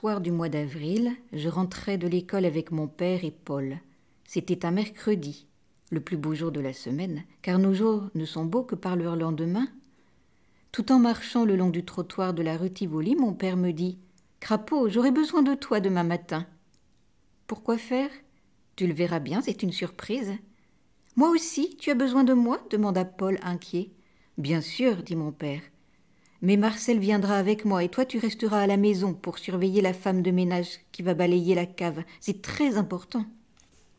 soir du mois d'avril, je rentrais de l'école avec mon père et Paul. C'était un mercredi, le plus beau jour de la semaine, car nos jours ne sont beaux que par leur lendemain. Tout en marchant le long du trottoir de la rue Tivoli, mon père me dit Crapaud, j'aurai besoin de toi demain matin. Pourquoi faire Tu le verras bien, c'est une surprise. Moi aussi, tu as besoin de moi demanda Paul inquiet. Bien sûr, dit mon père. Mais Marcel viendra avec moi et toi tu resteras à la maison pour surveiller la femme de ménage qui va balayer la cave. C'est très important.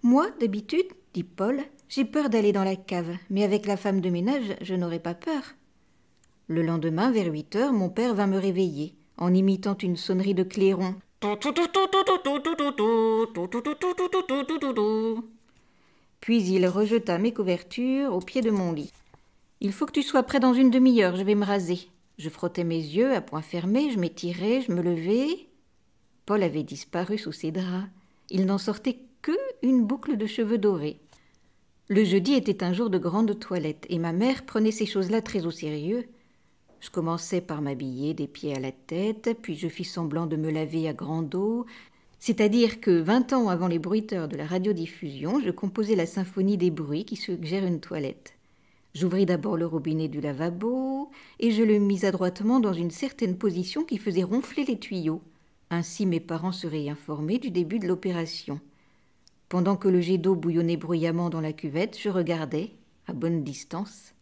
Moi, d'habitude, dit Paul, j'ai peur d'aller dans la cave, mais avec la femme de ménage, je n'aurai pas peur. Le lendemain, vers huit heures, mon père vint me réveiller, en imitant une sonnerie de clairon. Puis il rejeta mes couvertures au pied de mon lit. Il faut que tu sois prêt dans une demi-heure, je vais me raser. Je frottais mes yeux à point fermé, je m'étirais, je me levais. Paul avait disparu sous ses draps. Il n'en sortait que une boucle de cheveux dorés. Le jeudi était un jour de grande toilette et ma mère prenait ces choses-là très au sérieux. Je commençais par m'habiller des pieds à la tête, puis je fis semblant de me laver à grand eau. C'est-à-dire que vingt ans avant les bruiteurs de la radiodiffusion, je composais la symphonie des bruits qui suggère une toilette. J'ouvris d'abord le robinet du lavabo, et je le mis adroitement dans une certaine position qui faisait ronfler les tuyaux. Ainsi mes parents seraient informés du début de l'opération. Pendant que le jet d'eau bouillonnait bruyamment dans la cuvette, je regardais, à bonne distance.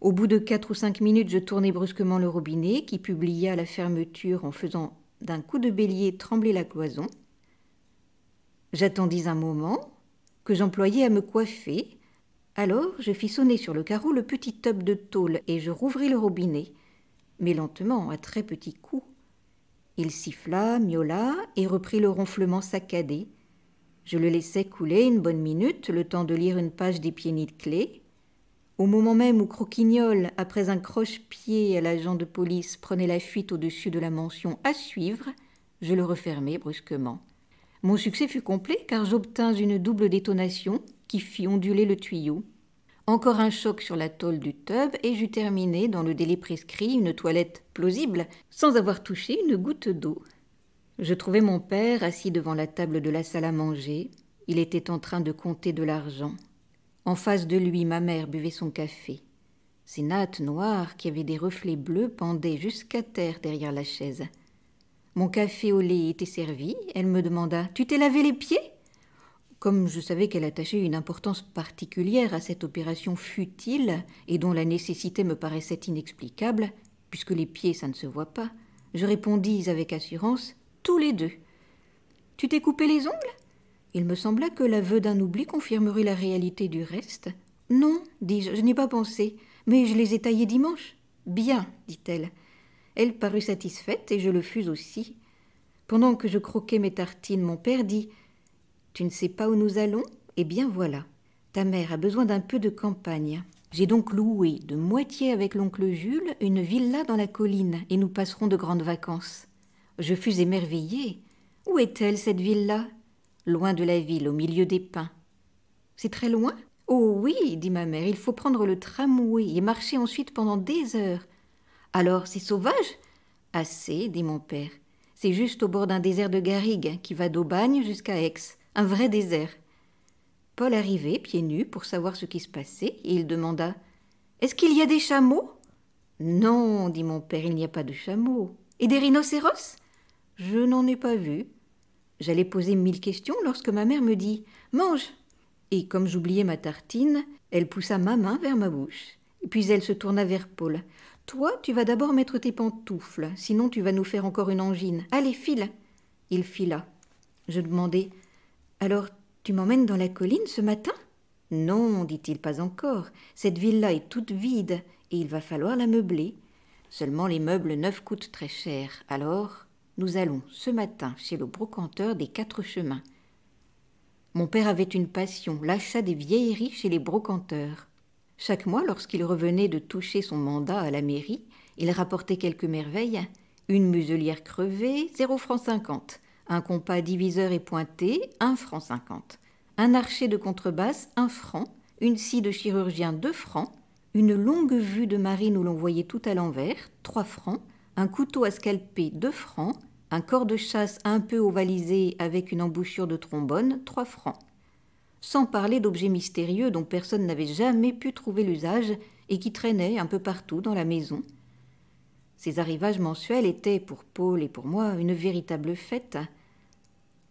Au bout de quatre ou cinq minutes, je tournai brusquement le robinet, qui publia la fermeture en faisant d'un coup de bélier trembler la cloison. J'attendis un moment, que j'employai à me coiffer, alors je fis sonner sur le carreau le petit tub de tôle et je rouvris le robinet, mais lentement, à très petits coups. Il siffla, miaula et reprit le ronflement saccadé. Je le laissai couler une bonne minute, le temps de lire une page des pieds de clé. Au moment même où Croquignol, après un croche-pied à l'agent de police, prenait la fuite au-dessus de la mention à suivre, je le refermai brusquement. Mon succès fut complet car j'obtins une double détonation, qui fit onduler le tuyau. Encore un choc sur la tôle du tub et j'eus terminé, dans le délai prescrit, une toilette plausible, sans avoir touché une goutte d'eau. Je trouvai mon père assis devant la table de la salle à manger. Il était en train de compter de l'argent. En face de lui, ma mère buvait son café. Ses nattes noires, qui avaient des reflets bleus, pendaient jusqu'à terre derrière la chaise. Mon café au lait était servi. Elle me demanda Tu t'es lavé les pieds comme je savais qu'elle attachait une importance particulière à cette opération futile et dont la nécessité me paraissait inexplicable, puisque les pieds ça ne se voit pas, je répondis avec assurance Tous les deux. Tu t'es coupé les ongles Il me sembla que l'aveu d'un oubli confirmerait la réalité du reste. Non, dis-je, je, je n'y ai pas pensé, mais je les ai taillés dimanche. Bien, dit-elle. Elle parut satisfaite et je le fus aussi. Pendant que je croquais mes tartines, mon père dit tu ne sais pas où nous allons Eh bien voilà. Ta mère a besoin d'un peu de campagne. J'ai donc loué de moitié avec l'oncle Jules une villa dans la colline et nous passerons de grandes vacances. Je fus émerveillée. Où est-elle cette villa Loin de la ville, au milieu des pins. C'est très loin Oh oui, dit ma mère, il faut prendre le tramway et marcher ensuite pendant des heures. Alors c'est sauvage Assez, dit mon père. C'est juste au bord d'un désert de garrigues qui va d'Aubagne jusqu'à Aix un vrai désert. Paul arrivait, pieds nus, pour savoir ce qui se passait, et il demanda Est-ce qu'il y a des chameaux Non, dit mon père, il n'y a pas de chameaux. Et des rhinocéros Je n'en ai pas vu. J'allais poser mille questions lorsque ma mère me dit Mange Et comme j'oubliais ma tartine, elle poussa ma main vers ma bouche. puis elle se tourna vers Paul. Toi, tu vas d'abord mettre tes pantoufles, sinon tu vas nous faire encore une angine. Allez, file Il fila. Je demandai alors tu m'emmènes dans la colline ce matin Non, dit-il pas encore. Cette ville-là est toute vide et il va falloir la meubler. Seulement les meubles neufs coûtent très cher. Alors nous allons ce matin chez le brocanteur des quatre chemins. Mon père avait une passion, l'achat des vieilleries chez les brocanteurs. Chaque mois, lorsqu'il revenait de toucher son mandat à la mairie, il rapportait quelques merveilles une muselière crevée, zéro francs cinquante un compas diviseur et pointé, 1 franc 50. Un archer de contrebasse, 1 franc. Une scie de chirurgien, 2 francs. Une longue vue de marine où l'on voyait tout à l'envers, 3 francs. Un couteau à scalper, 2 francs. Un corps de chasse un peu ovalisé avec une embouchure de trombone, 3 francs. Sans parler d'objets mystérieux dont personne n'avait jamais pu trouver l'usage et qui traînaient un peu partout dans la maison, ces arrivages mensuels étaient, pour Paul et pour moi, une véritable fête.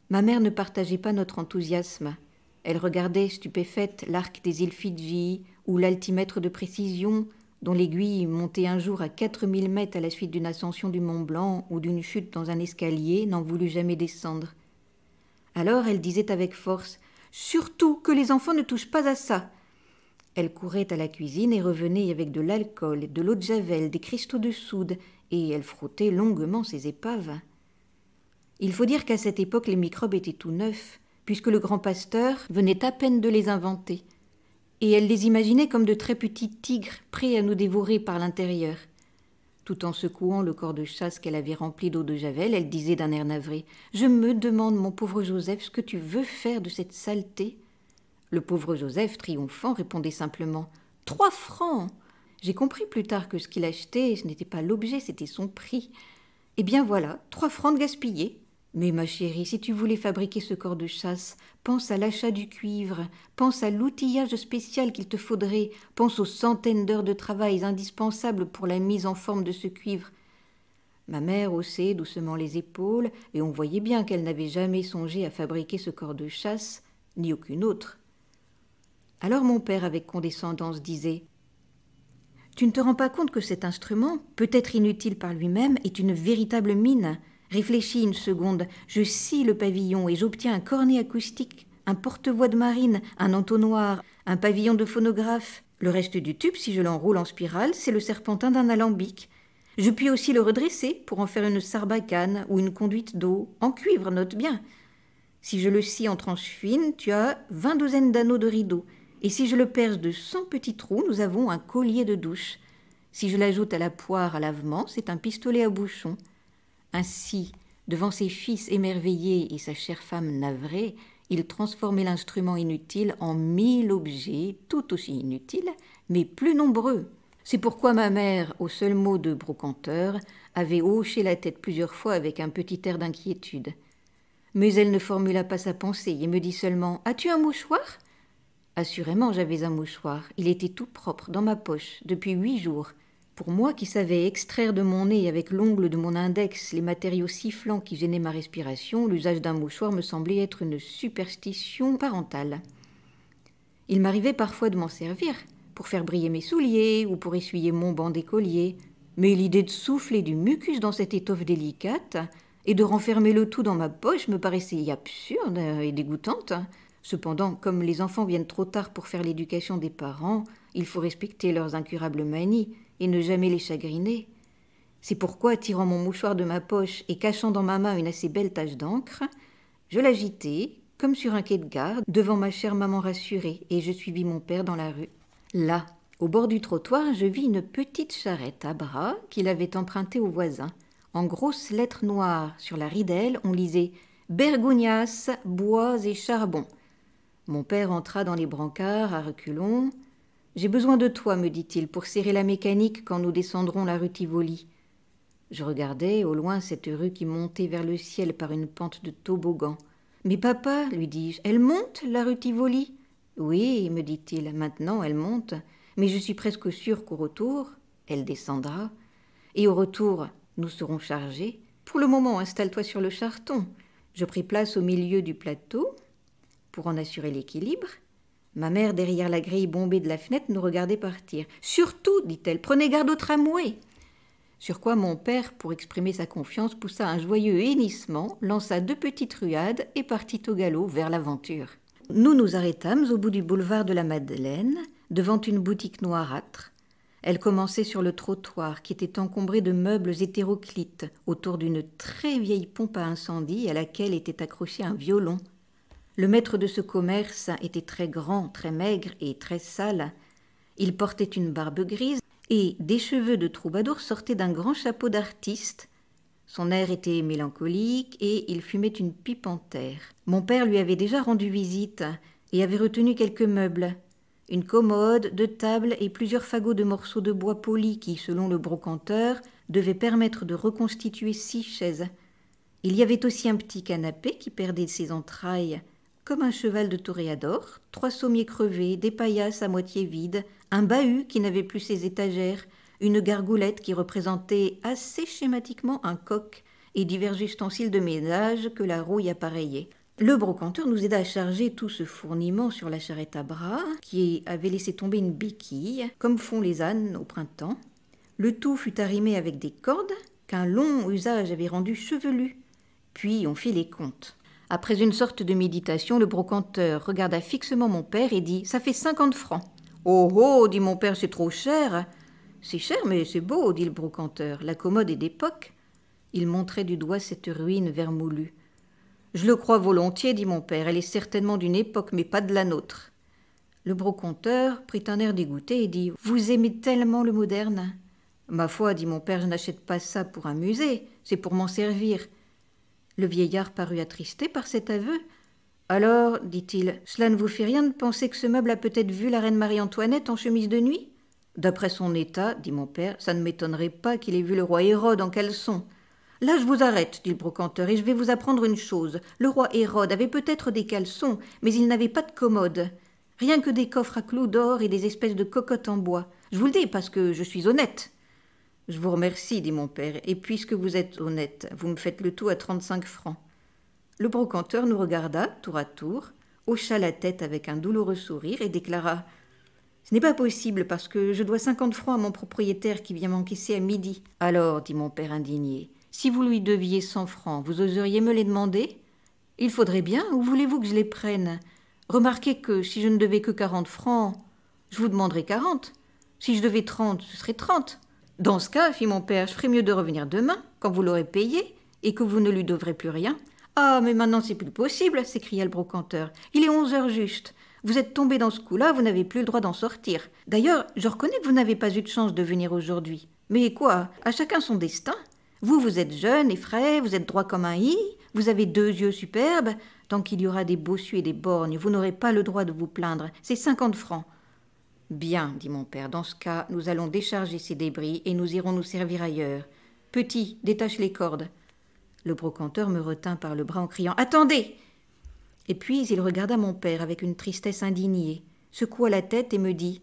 Ma mère ne partageait pas notre enthousiasme. Elle regardait, stupéfaite, l'arc des îles Fidji ou l'altimètre de précision, dont l'aiguille montée un jour à 4000 mètres à la suite d'une ascension du Mont Blanc ou d'une chute dans un escalier, n'en voulut jamais descendre. Alors elle disait avec force Surtout que les enfants ne touchent pas à ça. Elle courait à la cuisine et revenait avec de l'alcool, de l'eau de javel, des cristaux de soude, et elle frottait longuement ses épaves. Il faut dire qu'à cette époque les microbes étaient tout neufs, puisque le grand pasteur venait à peine de les inventer, et elle les imaginait comme de très petits tigres prêts à nous dévorer par l'intérieur. Tout en secouant le corps de chasse qu'elle avait rempli d'eau de javel, elle disait d'un air navré Je me demande, mon pauvre Joseph, ce que tu veux faire de cette saleté le pauvre Joseph, triomphant, répondait simplement Trois francs J'ai compris plus tard que ce qu'il achetait, ce n'était pas l'objet, c'était son prix. Eh bien voilà, trois francs de gaspillé. »« Mais ma chérie, si tu voulais fabriquer ce corps de chasse, pense à l'achat du cuivre, pense à l'outillage spécial qu'il te faudrait, pense aux centaines d'heures de travail indispensables pour la mise en forme de ce cuivre. Ma mère haussait doucement les épaules, et on voyait bien qu'elle n'avait jamais songé à fabriquer ce corps de chasse, ni aucune autre. Alors mon père avec condescendance disait Tu ne te rends pas compte que cet instrument, peut-être inutile par lui-même, est une véritable mine. Réfléchis une seconde, je scie le pavillon et j'obtiens un cornet acoustique, un porte-voix de marine, un entonnoir, un pavillon de phonographe. Le reste du tube, si je l'enroule en spirale, c'est le serpentin d'un alambic. Je puis aussi le redresser pour en faire une sarbacane ou une conduite d'eau, en cuivre, note bien. Si je le scie en tranche fine, tu as vingt douzaines d'anneaux de rideaux. Et si je le perce de cent petits trous, nous avons un collier de douche. Si je l'ajoute à la poire à lavement, c'est un pistolet à bouchon. Ainsi, devant ses fils émerveillés et sa chère femme navrée, il transformait l'instrument inutile en mille objets tout aussi inutiles, mais plus nombreux. C'est pourquoi ma mère, au seul mot de brocanteur, avait hoché la tête plusieurs fois avec un petit air d'inquiétude. Mais elle ne formula pas sa pensée et me dit seulement As-tu un mouchoir Assurément, j'avais un mouchoir. Il était tout propre, dans ma poche, depuis huit jours. Pour moi qui savais extraire de mon nez avec l'ongle de mon index les matériaux sifflants qui gênaient ma respiration, l'usage d'un mouchoir me semblait être une superstition parentale. Il m'arrivait parfois de m'en servir, pour faire briller mes souliers ou pour essuyer mon banc d'écolier, mais l'idée de souffler du mucus dans cette étoffe délicate et de renfermer le tout dans ma poche me paraissait absurde et dégoûtante. Cependant, comme les enfants viennent trop tard pour faire l'éducation des parents, il faut respecter leurs incurables manies et ne jamais les chagriner. C'est pourquoi, tirant mon mouchoir de ma poche et cachant dans ma main une assez belle tache d'encre, je l'agitai, comme sur un quai de garde, devant ma chère maman rassurée, et je suivis mon père dans la rue. Là, au bord du trottoir, je vis une petite charrette à bras qu'il avait empruntée au voisin. En grosses lettres noires, sur la ridelle, on lisait Bergognas, bois et charbon. Mon père entra dans les brancards à reculons. J'ai besoin de toi, me dit-il, pour serrer la mécanique quand nous descendrons la rue Tivoli. Je regardais au loin cette rue qui montait vers le ciel par une pente de toboggan. Mais papa, lui dis-je, elle monte, la rue Tivoli Oui, me dit-il, maintenant elle monte, mais je suis presque sûr qu'au retour, elle descendra. Et au retour, nous serons chargés. Pour le moment, installe-toi sur le charton. Je pris place au milieu du plateau, pour en assurer l'équilibre, ma mère, derrière la grille bombée de la fenêtre, nous regardait partir. Surtout, dit-elle, prenez garde au tramway. Sur quoi mon père, pour exprimer sa confiance, poussa un joyeux hennissement, lança deux petites ruades et partit au galop vers l'aventure. Nous nous arrêtâmes au bout du boulevard de la Madeleine, devant une boutique noirâtre. Elle commençait sur le trottoir qui était encombré de meubles hétéroclites autour d'une très vieille pompe à incendie à laquelle était accroché un violon. Le maître de ce commerce était très grand, très maigre et très sale. Il portait une barbe grise et des cheveux de troubadour sortaient d'un grand chapeau d'artiste. Son air était mélancolique et il fumait une pipe en terre. Mon père lui avait déjà rendu visite et avait retenu quelques meubles. Une commode, deux tables et plusieurs fagots de morceaux de bois polis qui, selon le brocanteur, devaient permettre de reconstituer six chaises. Il y avait aussi un petit canapé qui perdait ses entrailles comme un cheval de toréador, trois sommiers crevés, des paillasses à moitié vides, un bahut qui n'avait plus ses étagères, une gargoulette qui représentait assez schématiquement un coq et divers ustensiles de ménage que la rouille appareillait. Le brocanteur nous aida à charger tout ce fourniment sur la charrette à bras, qui avait laissé tomber une béquille, comme font les ânes au printemps. Le tout fut arrimé avec des cordes qu'un long usage avait rendues chevelues. Puis on fit les comptes. Après une sorte de méditation, le brocanteur regarda fixement mon père et dit Ça fait cinquante francs. Oh oh dit mon père, c'est trop cher. C'est cher, mais c'est beau, dit le brocanteur. La commode est d'époque. Il montrait du doigt cette ruine vermoulue. Je le crois volontiers, dit mon père. Elle est certainement d'une époque, mais pas de la nôtre. Le brocanteur prit un air dégoûté et dit Vous aimez tellement le moderne Ma foi, dit mon père, je n'achète pas ça pour un musée, c'est pour m'en servir. Le vieillard parut attristé par cet aveu. Alors, dit-il, cela ne vous fait rien de penser que ce meuble a peut-être vu la reine Marie-Antoinette en chemise de nuit D'après son état, dit mon père, ça ne m'étonnerait pas qu'il ait vu le roi Hérode en caleçon. Là, je vous arrête, dit le brocanteur, et je vais vous apprendre une chose. Le roi Hérode avait peut-être des caleçons, mais il n'avait pas de commode. Rien que des coffres à clous d'or et des espèces de cocottes en bois. Je vous le dis parce que je suis honnête. Je vous remercie, dit mon père, et puisque vous êtes honnête, vous me faites le tout à trente-cinq francs. Le brocanteur nous regarda, tour à tour, hocha la tête avec un douloureux sourire et déclara Ce n'est pas possible parce que je dois cinquante francs à mon propriétaire qui vient m'encaisser à midi. Alors, dit mon père indigné, si vous lui deviez cent francs, vous oseriez me les demander Il faudrait bien, ou voulez-vous que je les prenne Remarquez que si je ne devais que quarante francs, je vous demanderais quarante. Si je devais trente, ce serait trente. Dans ce cas, fit mon père, je ferai mieux de revenir demain, quand vous l'aurez payé, et que vous ne lui devrez plus rien. Ah, mais maintenant c'est plus possible, s'écria le brocanteur. Il est onze heures juste. Vous êtes tombé dans ce coup-là, vous n'avez plus le droit d'en sortir. D'ailleurs, je reconnais que vous n'avez pas eu de chance de venir aujourd'hui. Mais quoi À chacun son destin. Vous, vous êtes jeune et frais, vous êtes droit comme un i, vous avez deux yeux superbes. Tant qu'il y aura des bossus et des borgnes, vous n'aurez pas le droit de vous plaindre. C'est cinquante francs. Bien, dit mon père, dans ce cas, nous allons décharger ces débris et nous irons nous servir ailleurs. Petit, détache les cordes. Le brocanteur me retint par le bras en criant Attendez Et puis il regarda mon père avec une tristesse indignée, secoua la tête et me dit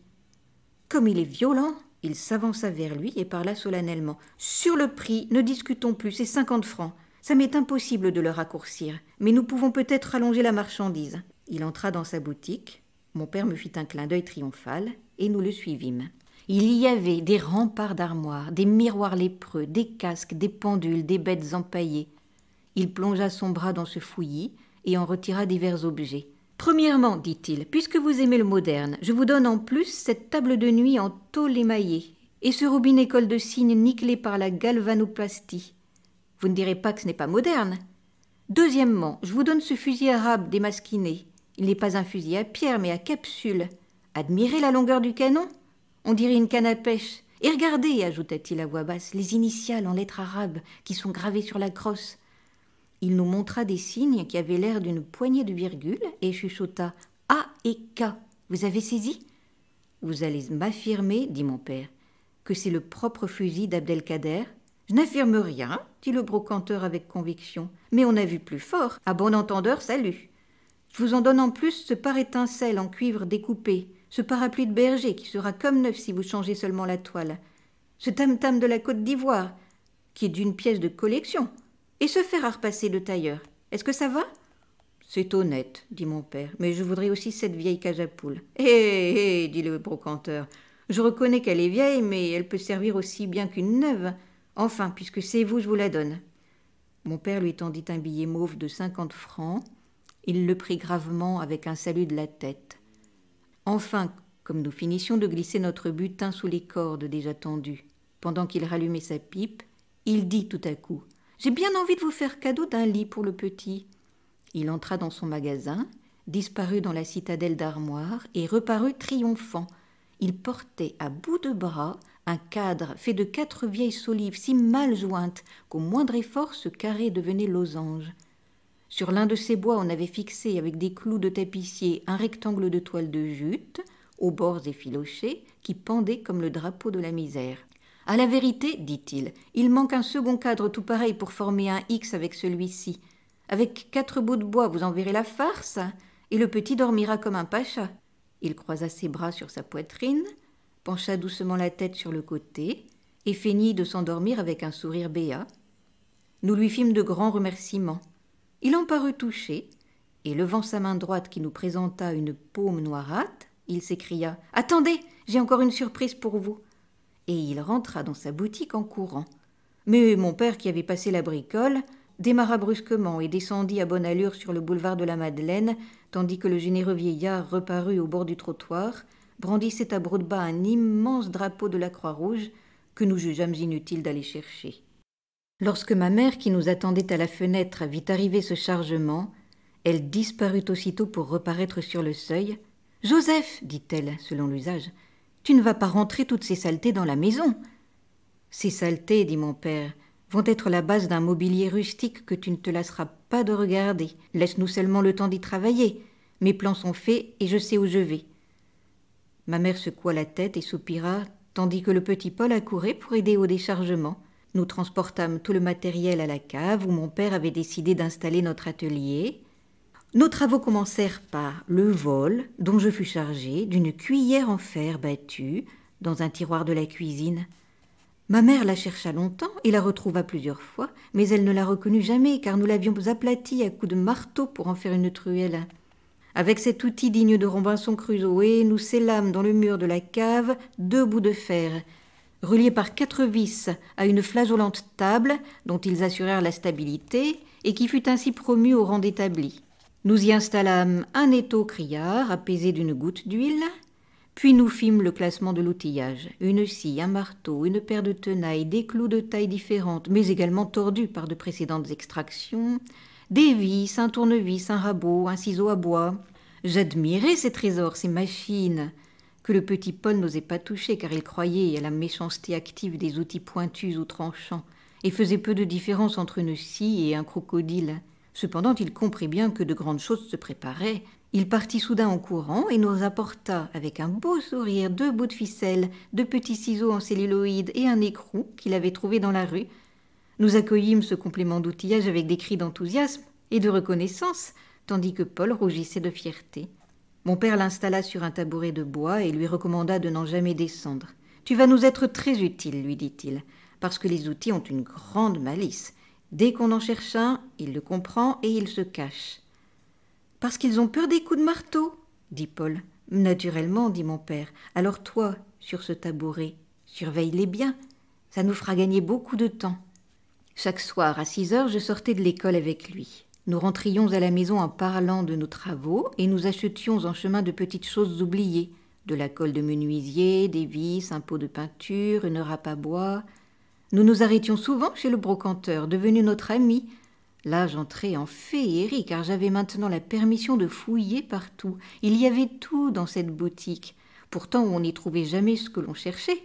Comme il est violent Il s'avança vers lui et parla solennellement Sur le prix, ne discutons plus, c'est cinquante francs. Ça m'est impossible de le raccourcir, mais nous pouvons peut-être allonger la marchandise. Il entra dans sa boutique, mon père me fit un clin d'œil triomphal, et nous le suivîmes. Il y avait des remparts d'armoires, des miroirs lépreux, des casques, des pendules, des bêtes empaillées. Il plongea son bras dans ce fouillis et en retira divers objets. Premièrement, dit-il, puisque vous aimez le moderne, je vous donne en plus cette table de nuit en tôle émaillée et ce robinet col de cygne nickelé par la galvanoplastie. Vous ne direz pas que ce n'est pas moderne. Deuxièmement, je vous donne ce fusil arabe démasquiné il n'est pas un fusil à pierre, mais à capsule. Admirez la longueur du canon On dirait une canne à pêche. Et regardez, ajouta-t-il à voix basse, les initiales en lettres arabes qui sont gravées sur la crosse. Il nous montra des signes qui avaient l'air d'une poignée de virgules et chuchota A et K. Vous avez saisi Vous allez m'affirmer, dit mon père, que c'est le propre fusil d'Abdelkader Je n'affirme rien, dit le brocanteur avec conviction. Mais on a vu plus fort. À bon entendeur, salut je vous en donne en plus ce pare étincelle en cuivre découpé, ce parapluie de berger qui sera comme neuf si vous changez seulement la toile, ce tam-tam de la Côte d'Ivoire, qui est d'une pièce de collection, et ce fer à repasser de tailleur. Est-ce que ça va C'est honnête, dit mon père, mais je voudrais aussi cette vieille cage à poules. Hé, eh, hé, eh, eh, dit le brocanteur. Je reconnais qu'elle est vieille, mais elle peut servir aussi bien qu'une neuve. Enfin, puisque c'est vous, je vous la donne. Mon père lui tendit un billet mauve de cinquante francs, il le prit gravement avec un salut de la tête. Enfin, comme nous finissions de glisser notre butin sous les cordes déjà tendues, pendant qu'il rallumait sa pipe, il dit tout à coup J'ai bien envie de vous faire cadeau d'un lit pour le petit. Il entra dans son magasin, disparut dans la citadelle d'armoire et reparut triomphant. Il portait à bout de bras un cadre fait de quatre vieilles solives si mal jointes qu'au moindre effort ce carré devenait losange. Sur l'un de ces bois, on avait fixé avec des clous de tapissier un rectangle de toile de jute, aux bords effilochés, qui pendait comme le drapeau de la misère. À la vérité, dit-il, il manque un second cadre tout pareil pour former un X avec celui-ci. Avec quatre bouts de bois, vous en verrez la farce, et le petit dormira comme un pacha. Il croisa ses bras sur sa poitrine, pencha doucement la tête sur le côté, et feignit de s'endormir avec un sourire béat. Nous lui fîmes de grands remerciements. Il en parut touché, et levant sa main droite qui nous présenta une paume noirâtre, il s'écria Attendez, j'ai encore une surprise pour vous. Et il rentra dans sa boutique en courant. Mais mon père, qui avait passé la bricole, démarra brusquement et descendit à bonne allure sur le boulevard de la Madeleine, tandis que le généreux vieillard reparut au bord du trottoir, brandissait à bas un immense drapeau de la Croix-Rouge que nous jugeâmes inutile d'aller chercher. Lorsque ma mère, qui nous attendait à la fenêtre, vit arriver ce chargement, elle disparut aussitôt pour reparaître sur le seuil. Joseph, dit-elle, selon l'usage, tu ne vas pas rentrer toutes ces saletés dans la maison. Ces saletés, dit mon père, vont être la base d'un mobilier rustique que tu ne te lasseras pas de regarder. Laisse-nous seulement le temps d'y travailler. Mes plans sont faits et je sais où je vais. Ma mère secoua la tête et soupira, tandis que le petit Paul accourait pour aider au déchargement. Nous transportâmes tout le matériel à la cave où mon père avait décidé d'installer notre atelier. Nos travaux commencèrent par le vol, dont je fus chargé, d'une cuillère en fer battue dans un tiroir de la cuisine. Ma mère la chercha longtemps et la retrouva plusieurs fois, mais elle ne la reconnut jamais car nous l'avions aplatie à coups de marteau pour en faire une truelle. Avec cet outil digne de Robinson Crusoe, nous scellâmes dans le mur de la cave deux bouts de fer reliés par quatre vis à une flageolante table dont ils assurèrent la stabilité et qui fut ainsi promu au rang d'établi. Nous y installâmes un étau criard apaisé d'une goutte d'huile, puis nous fîmes le classement de l'outillage, une scie, un marteau, une paire de tenailles, des clous de taille différentes mais également tordus par de précédentes extractions, des vis, un tournevis, un rabot, un ciseau à bois. J'admirais ces trésors, ces machines, que le petit Paul n'osait pas toucher car il croyait à la méchanceté active des outils pointus ou tranchants et faisait peu de différence entre une scie et un crocodile. Cependant, il comprit bien que de grandes choses se préparaient. Il partit soudain en courant et nous apporta, avec un beau sourire, deux bouts de ficelle, deux petits ciseaux en celluloïde et un écrou qu'il avait trouvé dans la rue. Nous accueillîmes ce complément d'outillage avec des cris d'enthousiasme et de reconnaissance, tandis que Paul rougissait de fierté. Mon père l'installa sur un tabouret de bois et lui recommanda de n'en jamais descendre. Tu vas nous être très utile, lui dit-il, parce que les outils ont une grande malice. Dès qu'on en cherche un, il le comprend et il se cache. Parce qu'ils ont peur des coups de marteau, dit Paul. Naturellement, dit mon père. Alors toi, sur ce tabouret, surveille-les bien. Ça nous fera gagner beaucoup de temps. Chaque soir, à six heures, je sortais de l'école avec lui. Nous rentrions à la maison en parlant de nos travaux et nous achetions en chemin de petites choses oubliées, de la colle de menuisier, des vis, un pot de peinture, une râpe à bois. Nous nous arrêtions souvent chez le brocanteur, devenu notre ami. Là, j'entrais en féerie car j'avais maintenant la permission de fouiller partout. Il y avait tout dans cette boutique. Pourtant, on n'y trouvait jamais ce que l'on cherchait.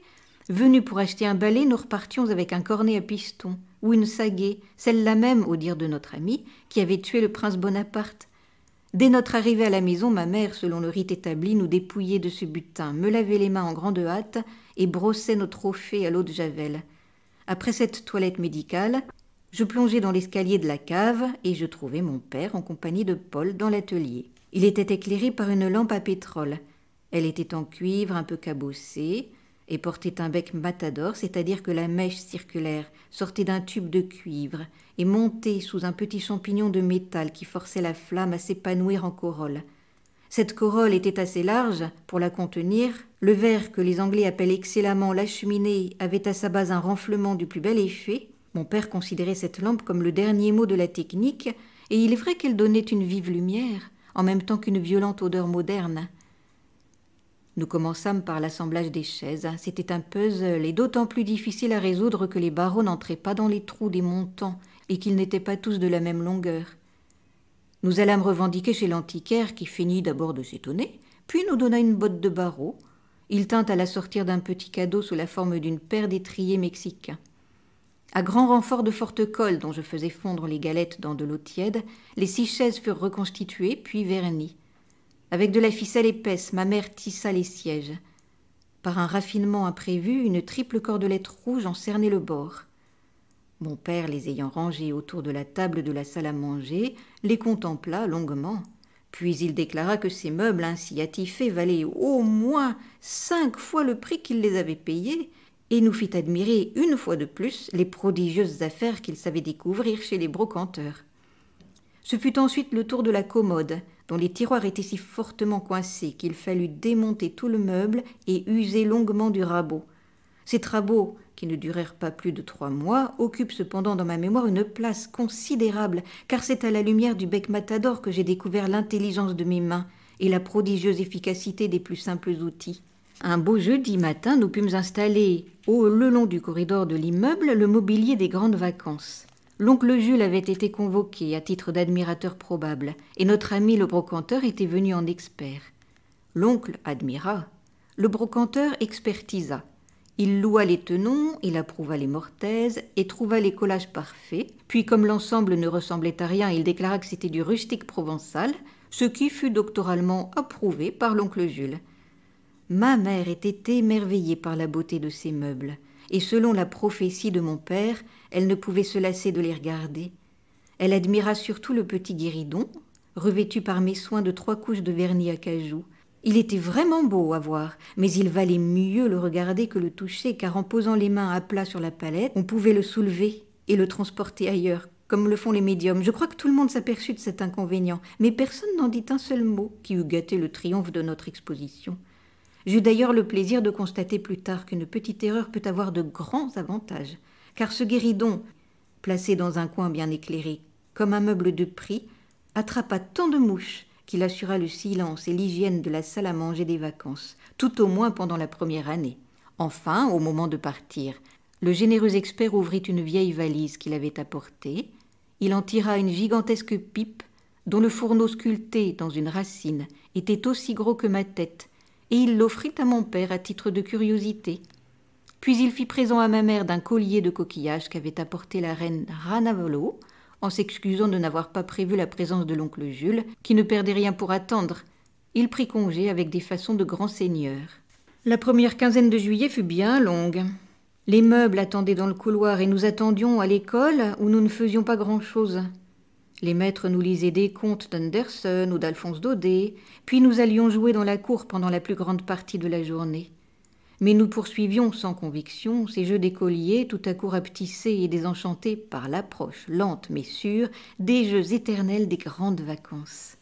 Venus pour acheter un balai, nous repartions avec un cornet à piston une sagaie, celle-là même, au dire de notre ami, qui avait tué le prince Bonaparte. Dès notre arrivée à la maison, ma mère, selon le rite établi, nous dépouillait de ce butin, me lavait les mains en grande hâte et brossait nos trophées à l'eau de javel. Après cette toilette médicale, je plongeai dans l'escalier de la cave et je trouvai mon père en compagnie de Paul dans l'atelier. Il était éclairé par une lampe à pétrole. Elle était en cuivre un peu cabossée, et portait un bec matador, c'est-à-dire que la mèche circulaire sortait d'un tube de cuivre et montait sous un petit champignon de métal qui forçait la flamme à s'épanouir en corolle. Cette corolle était assez large pour la contenir. Le verre que les Anglais appellent excellemment la cheminée avait à sa base un renflement du plus bel effet. Mon père considérait cette lampe comme le dernier mot de la technique, et il est vrai qu'elle donnait une vive lumière, en même temps qu'une violente odeur moderne. Nous commençâmes par l'assemblage des chaises. C'était un puzzle, et d'autant plus difficile à résoudre que les barreaux n'entraient pas dans les trous des montants, et qu'ils n'étaient pas tous de la même longueur. Nous allâmes revendiquer chez l'antiquaire, qui feignit d'abord de s'étonner, puis nous donna une botte de barreaux. Il tint à la sortir d'un petit cadeau sous la forme d'une paire d'étriers mexicains. À grand renfort de forte colle dont je faisais fondre les galettes dans de l'eau tiède, les six chaises furent reconstituées puis vernies. Avec de la ficelle épaisse, ma mère tissa les sièges. Par un raffinement imprévu, une triple cordelette rouge encernait le bord. Mon père, les ayant rangés autour de la table de la salle à manger, les contempla longuement. Puis il déclara que ces meubles ainsi attifés valaient au moins cinq fois le prix qu'il les avait payés, et nous fit admirer une fois de plus les prodigieuses affaires qu'il savait découvrir chez les brocanteurs. Ce fut ensuite le tour de la commode, dont les tiroirs étaient si fortement coincés qu'il fallut démonter tout le meuble et user longuement du rabot. Ces travaux, qui ne durèrent pas plus de trois mois, occupent cependant dans ma mémoire une place considérable, car c'est à la lumière du bec matador que j'ai découvert l'intelligence de mes mains et la prodigieuse efficacité des plus simples outils. Un beau jeudi matin, nous pûmes installer, au le long du corridor de l'immeuble, le mobilier des grandes vacances. L'oncle Jules avait été convoqué à titre d'admirateur probable, et notre ami le brocanteur était venu en expert. L'oncle admira, le brocanteur expertisa. Il loua les tenons, il approuva les mortaises et trouva les collages parfaits. Puis, comme l'ensemble ne ressemblait à rien, il déclara que c'était du rustique provençal, ce qui fut doctoralement approuvé par l'oncle Jules. Ma mère était émerveillée par la beauté de ces meubles et selon la prophétie de mon père, elle ne pouvait se lasser de les regarder. Elle admira surtout le petit guéridon, revêtu par mes soins de trois couches de vernis à cajou. Il était vraiment beau à voir, mais il valait mieux le regarder que le toucher, car en posant les mains à plat sur la palette, on pouvait le soulever et le transporter ailleurs, comme le font les médiums. Je crois que tout le monde s'aperçut de cet inconvénient, mais personne n'en dit un seul mot qui eût gâté le triomphe de notre exposition. J'eus d'ailleurs le plaisir de constater plus tard qu'une petite erreur peut avoir de grands avantages, car ce guéridon, placé dans un coin bien éclairé, comme un meuble de prix, attrapa tant de mouches qu'il assura le silence et l'hygiène de la salle à manger des vacances, tout au moins pendant la première année. Enfin, au moment de partir, le généreux expert ouvrit une vieille valise qu'il avait apportée. Il en tira une gigantesque pipe, dont le fourneau sculpté dans une racine était aussi gros que ma tête, et il l'offrit à mon père à titre de curiosité. Puis il fit présent à ma mère d'un collier de coquillages qu'avait apporté la reine Ranavolo, en s'excusant de n'avoir pas prévu la présence de l'oncle Jules, qui ne perdait rien pour attendre. Il prit congé avec des façons de grand seigneur. La première quinzaine de juillet fut bien longue. Les meubles attendaient dans le couloir et nous attendions à l'école où nous ne faisions pas grand-chose. Les maîtres nous lisaient des contes d'Anderson ou d'Alphonse Daudet, puis nous allions jouer dans la cour pendant la plus grande partie de la journée. Mais nous poursuivions sans conviction ces jeux d'écoliers tout à coup rapetissés et désenchantés par l'approche lente mais sûre des jeux éternels des grandes vacances.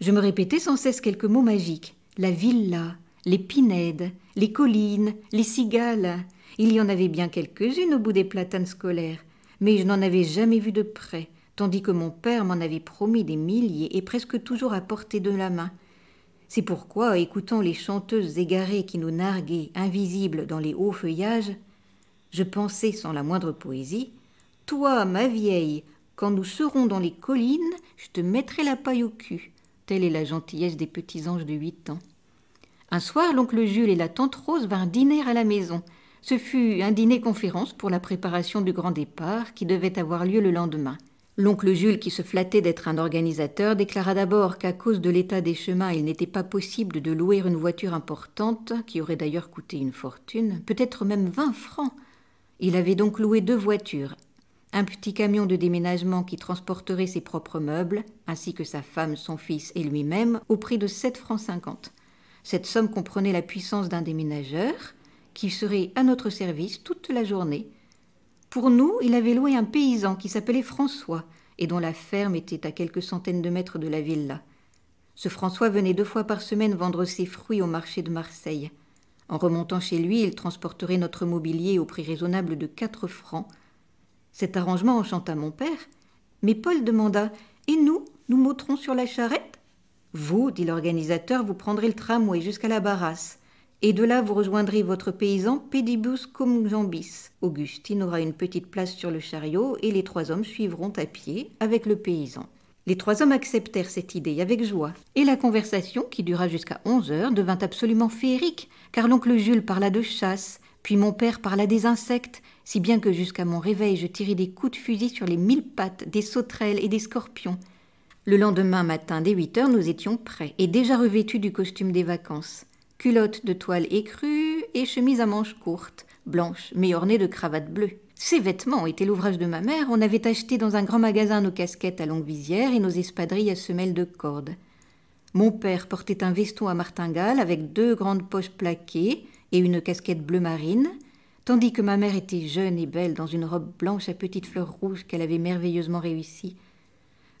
Je me répétais sans cesse quelques mots magiques la villa, les pinèdes, les collines, les cigales. Il y en avait bien quelques-unes au bout des platanes scolaires, mais je n'en avais jamais vu de près tandis que mon père m'en avait promis des milliers et presque toujours à portée de la main. C'est pourquoi, écoutant les chanteuses égarées qui nous narguaient, invisibles dans les hauts feuillages, je pensais sans la moindre poésie Toi, ma vieille, quand nous serons dans les collines, je te mettrai la paille au cul. Telle est la gentillesse des petits anges de huit ans. Un soir, l'oncle Jules et la tante Rose vinrent dîner à la maison. Ce fut un dîner conférence pour la préparation du grand départ qui devait avoir lieu le lendemain. L'oncle Jules, qui se flattait d'être un organisateur, déclara d'abord qu'à cause de l'état des chemins, il n'était pas possible de louer une voiture importante, qui aurait d'ailleurs coûté une fortune, peut-être même 20 francs. Il avait donc loué deux voitures, un petit camion de déménagement qui transporterait ses propres meubles, ainsi que sa femme, son fils et lui-même, au prix de 7 francs 50. Cette somme comprenait la puissance d'un déménageur, qui serait à notre service toute la journée, pour nous, il avait loué un paysan qui s'appelait François et dont la ferme était à quelques centaines de mètres de la villa. Ce François venait deux fois par semaine vendre ses fruits au marché de Marseille. En remontant chez lui, il transporterait notre mobilier au prix raisonnable de quatre francs. Cet arrangement enchanta mon père, mais Paul demanda Et nous, nous monterons sur la charrette Vous, dit l'organisateur, vous prendrez le tramway jusqu'à la Barrasse. Et de là, vous rejoindrez votre paysan Pédibus cum jambis. Augustine aura une petite place sur le chariot et les trois hommes suivront à pied avec le paysan. Les trois hommes acceptèrent cette idée avec joie, et la conversation, qui dura jusqu'à onze heures, devint absolument féerique, car l'oncle Jules parla de chasse, puis mon père parla des insectes, si bien que jusqu'à mon réveil je tirai des coups de fusil sur les mille pattes des sauterelles et des scorpions. Le lendemain matin, dès huit heures, nous étions prêts, et déjà revêtus du costume des vacances culotte de toile écrue et chemise à manches courtes, blanche, mais ornée de cravate bleue. Ces vêtements étaient l'ouvrage de ma mère. On avait acheté dans un grand magasin nos casquettes à longue visière et nos espadrilles à semelles de corde. Mon père portait un veston à martingale avec deux grandes poches plaquées et une casquette bleu marine, tandis que ma mère était jeune et belle dans une robe blanche à petites fleurs rouges qu'elle avait merveilleusement réussie.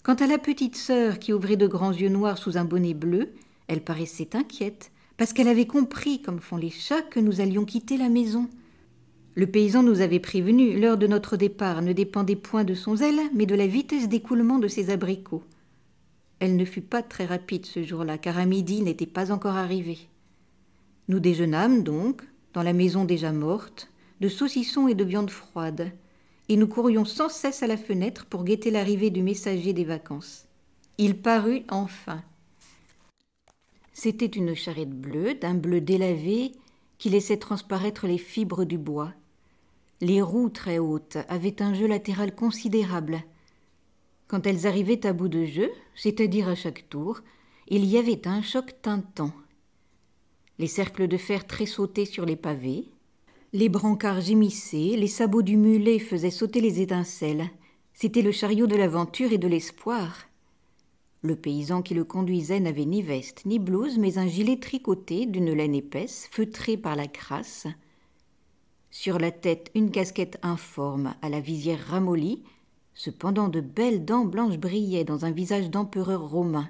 Quant à la petite sœur qui ouvrait de grands yeux noirs sous un bonnet bleu, elle paraissait inquiète parce qu'elle avait compris, comme font les chats, que nous allions quitter la maison. Le paysan nous avait prévenu, l'heure de notre départ ne dépendait point de son zèle, mais de la vitesse d'écoulement de ses abricots. Elle ne fut pas très rapide ce jour-là, car à midi n'était pas encore arrivé. Nous déjeunâmes donc, dans la maison déjà morte, de saucissons et de viande froide, et nous courions sans cesse à la fenêtre pour guetter l'arrivée du messager des vacances. Il parut enfin. C'était une charrette bleue, d'un bleu délavé, qui laissait transparaître les fibres du bois. Les roues très hautes avaient un jeu latéral considérable. Quand elles arrivaient à bout de jeu, c'est-à-dire à chaque tour, il y avait un choc tintant. Les cercles de fer tressautaient sur les pavés, les brancards gémissaient, les sabots du mulet faisaient sauter les étincelles. C'était le chariot de l'aventure et de l'espoir. Le paysan qui le conduisait n'avait ni veste ni blouse, mais un gilet tricoté d'une laine épaisse, feutrée par la crasse. Sur la tête, une casquette informe, à la visière ramollie. Cependant, de belles dents blanches brillaient dans un visage d'empereur romain.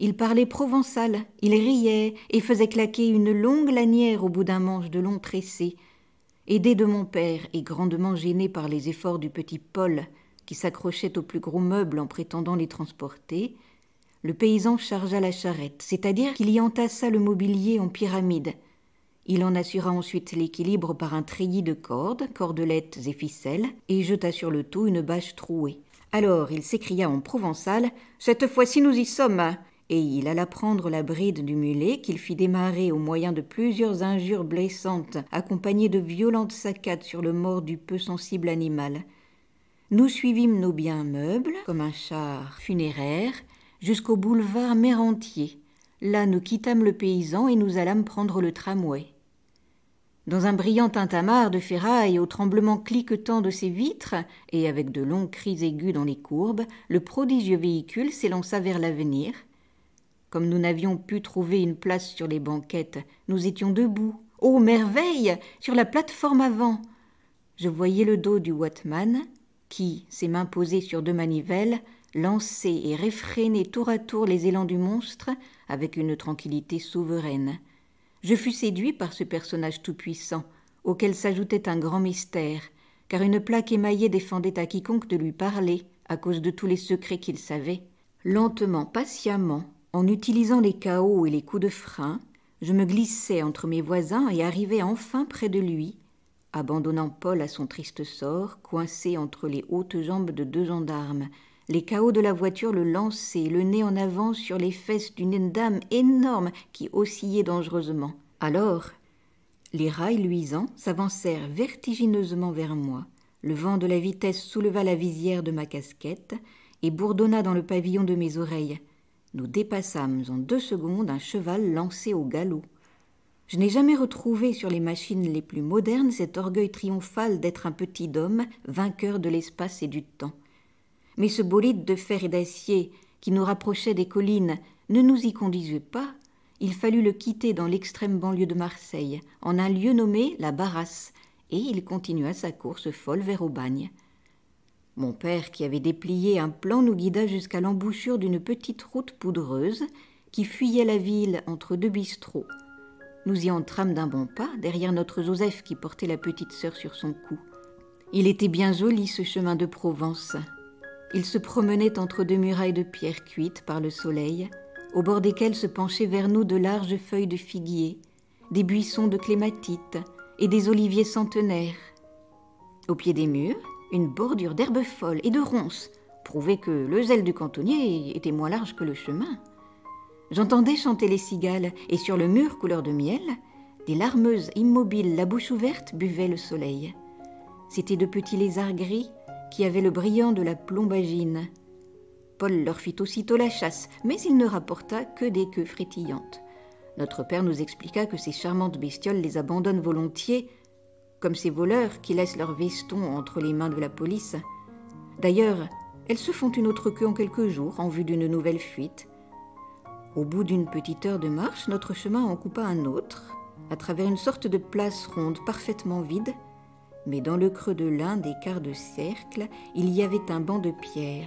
Il parlait provençal, il riait et faisait claquer une longue lanière au bout d'un manche de long tressé. Aidé de mon père et grandement gêné par les efforts du petit Paul, qui s'accrochaient aux plus gros meubles en prétendant les transporter, le paysan chargea la charrette, c'est-à-dire qu'il y entassa le mobilier en pyramide. Il en assura ensuite l'équilibre par un treillis de cordes, cordelettes et ficelles, et jeta sur le tout une bâche trouée. Alors il s'écria en provençal Cette fois-ci nous y sommes et il alla prendre la bride du mulet qu'il fit démarrer au moyen de plusieurs injures blessantes, accompagnées de violentes saccades sur le mort du peu sensible animal. Nous suivîmes nos biens meubles, comme un char funéraire, jusqu'au boulevard Mérentier. Là, nous quittâmes le paysan et nous allâmes prendre le tramway. Dans un brillant tintamarre de ferraille, au tremblement cliquetant de ses vitres, et avec de longs cris aigus dans les courbes, le prodigieux véhicule s'élança vers l'avenir. Comme nous n'avions pu trouver une place sur les banquettes, nous étions debout. Oh merveille Sur la plateforme avant Je voyais le dos du Watman, qui, ses mains posées sur deux manivelles, lançait et réfrénait tour à tour les élans du monstre avec une tranquillité souveraine. Je fus séduit par ce personnage tout-puissant, auquel s'ajoutait un grand mystère, car une plaque émaillée défendait à quiconque de lui parler, à cause de tous les secrets qu'il savait. Lentement, patiemment, en utilisant les chaos et les coups de frein, je me glissais entre mes voisins et arrivais enfin près de lui, abandonnant Paul à son triste sort, coincé entre les hautes jambes de deux gendarmes. Les chaos de la voiture le lançaient, le nez en avant sur les fesses d'une dame énorme qui oscillait dangereusement. Alors, les rails luisants s'avancèrent vertigineusement vers moi. Le vent de la vitesse souleva la visière de ma casquette et bourdonna dans le pavillon de mes oreilles. Nous dépassâmes en deux secondes un cheval lancé au galop. Je n'ai jamais retrouvé sur les machines les plus modernes cet orgueil triomphal d'être un petit homme, vainqueur de l'espace et du temps. Mais ce bolide de fer et d'acier qui nous rapprochait des collines ne nous y conduisait pas. Il fallut le quitter dans l'extrême banlieue de Marseille, en un lieu nommé la Barrasse, et il continua sa course folle vers Aubagne. Mon père, qui avait déplié un plan, nous guida jusqu'à l'embouchure d'une petite route poudreuse qui fuyait la ville entre deux bistrots. Nous y entrâmes d'un bon pas, derrière notre Joseph qui portait la petite sœur sur son cou. Il était bien joli ce chemin de Provence. Il se promenait entre deux murailles de pierre cuites par le soleil, au bord desquelles se penchaient vers nous de larges feuilles de figuier, des buissons de clématites et des oliviers centenaires. Au pied des murs, une bordure d'herbes folles et de ronces prouvait que le zèle du cantonnier était moins large que le chemin. J'entendais chanter les cigales, et sur le mur couleur de miel, des larmeuses immobiles, la bouche ouverte, buvaient le soleil. C'étaient de petits lézards gris qui avaient le brillant de la plombagine. Paul leur fit aussitôt la chasse, mais il ne rapporta que des queues frétillantes. Notre père nous expliqua que ces charmantes bestioles les abandonnent volontiers, comme ces voleurs qui laissent leurs vestons entre les mains de la police. D'ailleurs, elles se font une autre queue en quelques jours en vue d'une nouvelle fuite, au bout d'une petite heure de marche, notre chemin en coupa un autre, à travers une sorte de place ronde parfaitement vide, mais dans le creux de l'un des quarts de cercle, il y avait un banc de pierre.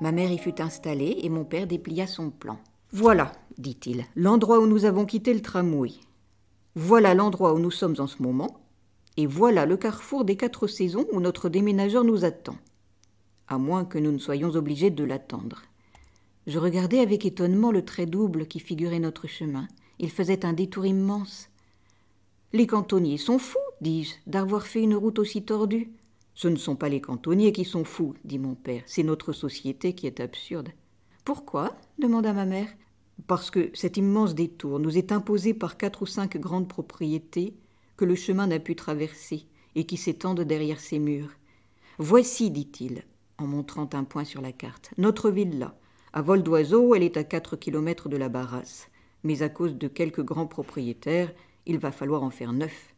Ma mère y fut installée et mon père déplia son plan. Voilà, dit-il, l'endroit où nous avons quitté le tramway. Voilà l'endroit où nous sommes en ce moment, et voilà le carrefour des quatre saisons où notre déménageur nous attend, à moins que nous ne soyons obligés de l'attendre. Je regardais avec étonnement le trait double qui figurait notre chemin. Il faisait un détour immense. Les cantonniers sont fous, dis-je, d'avoir fait une route aussi tordue. Ce ne sont pas les cantonniers qui sont fous, dit mon père, c'est notre société qui est absurde. Pourquoi demanda ma mère. Parce que cet immense détour nous est imposé par quatre ou cinq grandes propriétés que le chemin n'a pu traverser et qui s'étendent derrière ces murs. Voici, dit-il, en montrant un point sur la carte, notre ville à vol d'oiseau, elle est à quatre kilomètres de la Barrasse, mais à cause de quelques grands propriétaires, il va falloir en faire neuf.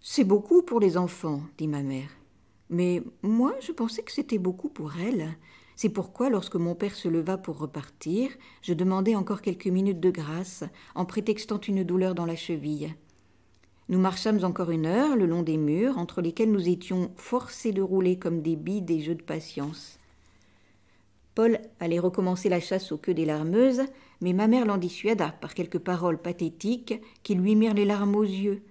C'est beaucoup pour les enfants, dit ma mère. Mais moi, je pensais que c'était beaucoup pour elle. C'est pourquoi, lorsque mon père se leva pour repartir, je demandai encore quelques minutes de grâce, en prétextant une douleur dans la cheville. Nous marchâmes encore une heure le long des murs, entre lesquels nous étions forcés de rouler comme des billes des jeux de patience. Paul allait recommencer la chasse aux queues des larmeuses, mais ma mère l'en dissuada par quelques paroles pathétiques qui lui mirent les larmes aux yeux.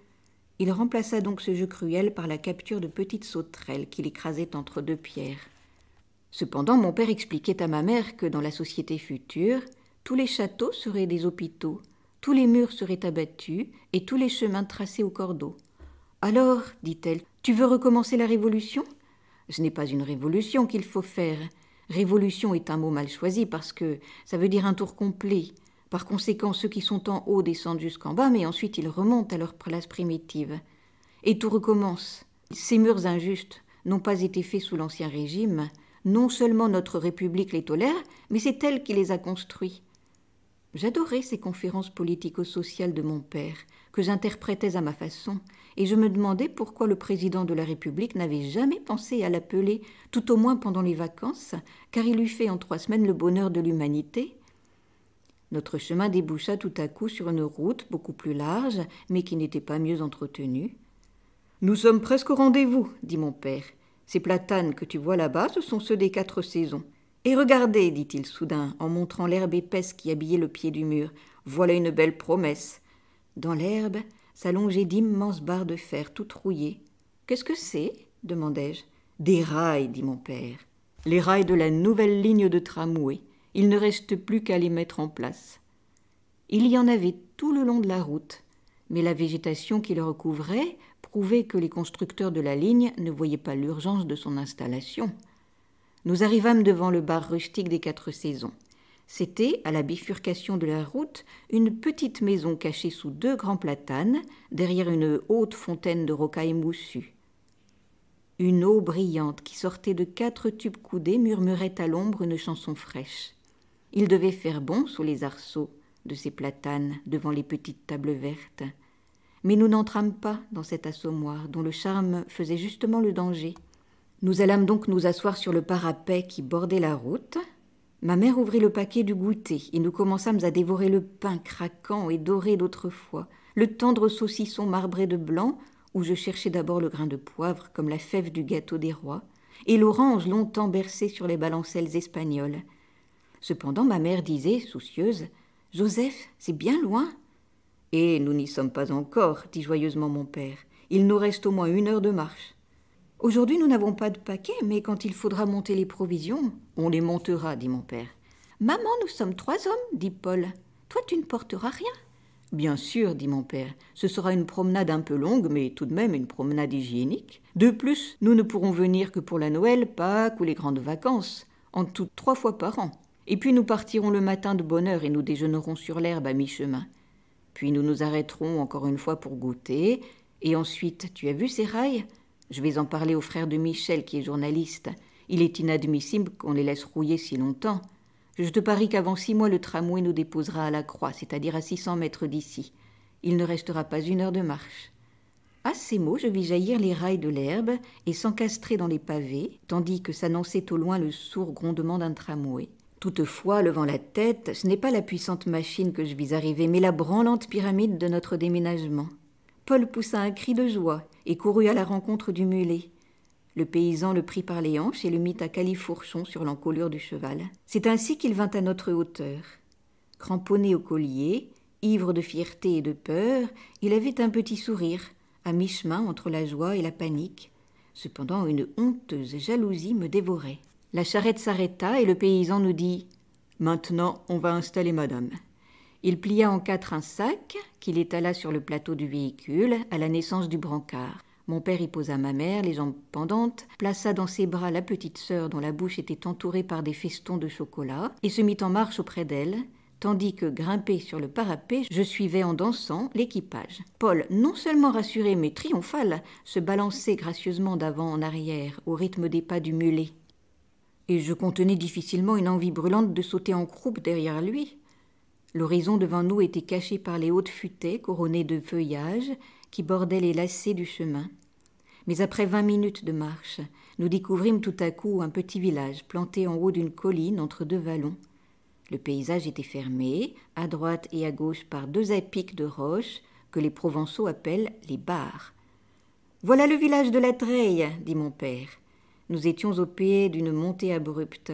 Il remplaça donc ce jeu cruel par la capture de petites sauterelles qu'il écrasait entre deux pierres. Cependant, mon père expliquait à ma mère que dans la société future, tous les châteaux seraient des hôpitaux, tous les murs seraient abattus et tous les chemins tracés au cordeau. Alors, dit-elle, tu veux recommencer la révolution Ce n'est pas une révolution qu'il faut faire, Révolution est un mot mal choisi parce que ça veut dire un tour complet. Par conséquent, ceux qui sont en haut descendent jusqu'en bas, mais ensuite ils remontent à leur place primitive. Et tout recommence. Ces murs injustes n'ont pas été faits sous l'Ancien Régime. Non seulement notre République les tolère, mais c'est elle qui les a construits. J'adorais ces conférences politico-sociales de mon père, que j'interprétais à ma façon, et je me demandais pourquoi le président de la République n'avait jamais pensé à l'appeler, tout au moins pendant les vacances, car il eût fait en trois semaines le bonheur de l'humanité. Notre chemin déboucha tout à coup sur une route beaucoup plus large, mais qui n'était pas mieux entretenue. Nous sommes presque au rendez-vous, dit mon père. Ces platanes que tu vois là-bas, ce sont ceux des quatre saisons. Et regardez, dit-il soudain, en montrant l'herbe épaisse qui habillait le pied du mur, voilà une belle promesse. Dans l'herbe, s'allongeaient d'immenses barres de fer toutes rouillées. Qu'est-ce que c'est demandai-je. Des rails, dit mon père. Les rails de la nouvelle ligne de tramway. Il ne reste plus qu'à les mettre en place. Il y en avait tout le long de la route, mais la végétation qui le recouvrait prouvait que les constructeurs de la ligne ne voyaient pas l'urgence de son installation. Nous arrivâmes devant le bar rustique des quatre saisons. C'était, à la bifurcation de la route, une petite maison cachée sous deux grands platanes, derrière une haute fontaine de rocailles moussues. Une eau brillante qui sortait de quatre tubes coudés murmurait à l'ombre une chanson fraîche. Il devait faire bon sous les arceaux de ces platanes devant les petites tables vertes. Mais nous n'entrâmes pas dans cet assommoir dont le charme faisait justement le danger. Nous allâmes donc nous asseoir sur le parapet qui bordait la route, Ma mère ouvrit le paquet du goûter et nous commençâmes à dévorer le pain craquant et doré d'autrefois, le tendre saucisson marbré de blanc, où je cherchais d'abord le grain de poivre comme la fève du gâteau des rois, et l'orange longtemps bercée sur les balancelles espagnoles. Cependant ma mère disait, soucieuse, Joseph, c'est bien loin. Et nous n'y sommes pas encore, dit joyeusement mon père. Il nous reste au moins une heure de marche. Aujourd'hui, nous n'avons pas de paquet, mais quand il faudra monter les provisions, on les montera, dit mon père. Maman, nous sommes trois hommes, dit Paul. Toi, tu ne porteras rien. Bien sûr, dit mon père, ce sera une promenade un peu longue, mais tout de même une promenade hygiénique. De plus, nous ne pourrons venir que pour la Noël, Pâques ou les grandes vacances, en tout trois fois par an. Et puis nous partirons le matin de bonne heure et nous déjeunerons sur l'herbe à mi-chemin. Puis nous nous arrêterons encore une fois pour goûter, et ensuite, tu as vu ces rails je vais en parler au frère de Michel qui est journaliste. Il est inadmissible qu'on les laisse rouiller si longtemps. Je te parie qu'avant six mois, le tramway nous déposera à la Croix, c'est-à-dire à 600 mètres d'ici. Il ne restera pas une heure de marche. À ces mots, je vis jaillir les rails de l'herbe et s'encastrer dans les pavés, tandis que s'annonçait au loin le sourd grondement d'un tramway. Toutefois, levant la tête, ce n'est pas la puissante machine que je vis arriver, mais la branlante pyramide de notre déménagement. Paul poussa un cri de joie et courut à la rencontre du mulet. Le paysan le prit par les hanches et le mit à califourchon sur l'encolure du cheval. C'est ainsi qu'il vint à notre hauteur. Cramponné au collier, ivre de fierté et de peur, il avait un petit sourire, à mi-chemin entre la joie et la panique. Cependant, une honteuse jalousie me dévorait. La charrette s'arrêta et le paysan nous dit Maintenant, on va installer madame. Il plia en quatre un sac qu'il étala sur le plateau du véhicule à la naissance du brancard. Mon père y posa ma mère, les jambes pendantes, plaça dans ses bras la petite sœur dont la bouche était entourée par des festons de chocolat, et se mit en marche auprès d'elle, tandis que, grimpé sur le parapet, je suivais en dansant l'équipage. Paul, non seulement rassuré mais triomphal, se balançait gracieusement d'avant en arrière au rythme des pas du mulet. Et je contenais difficilement une envie brûlante de sauter en croupe derrière lui. L'horizon devant nous était caché par les hautes futaies couronnées de feuillages qui bordaient les lacets du chemin. Mais après vingt minutes de marche, nous découvrîmes tout à coup un petit village planté en haut d'une colline entre deux vallons. Le paysage était fermé, à droite et à gauche par deux épics de roches que les Provençaux appellent les barres. « Voilà le village de la Treille, dit mon père. Nous étions au pied d'une montée abrupte.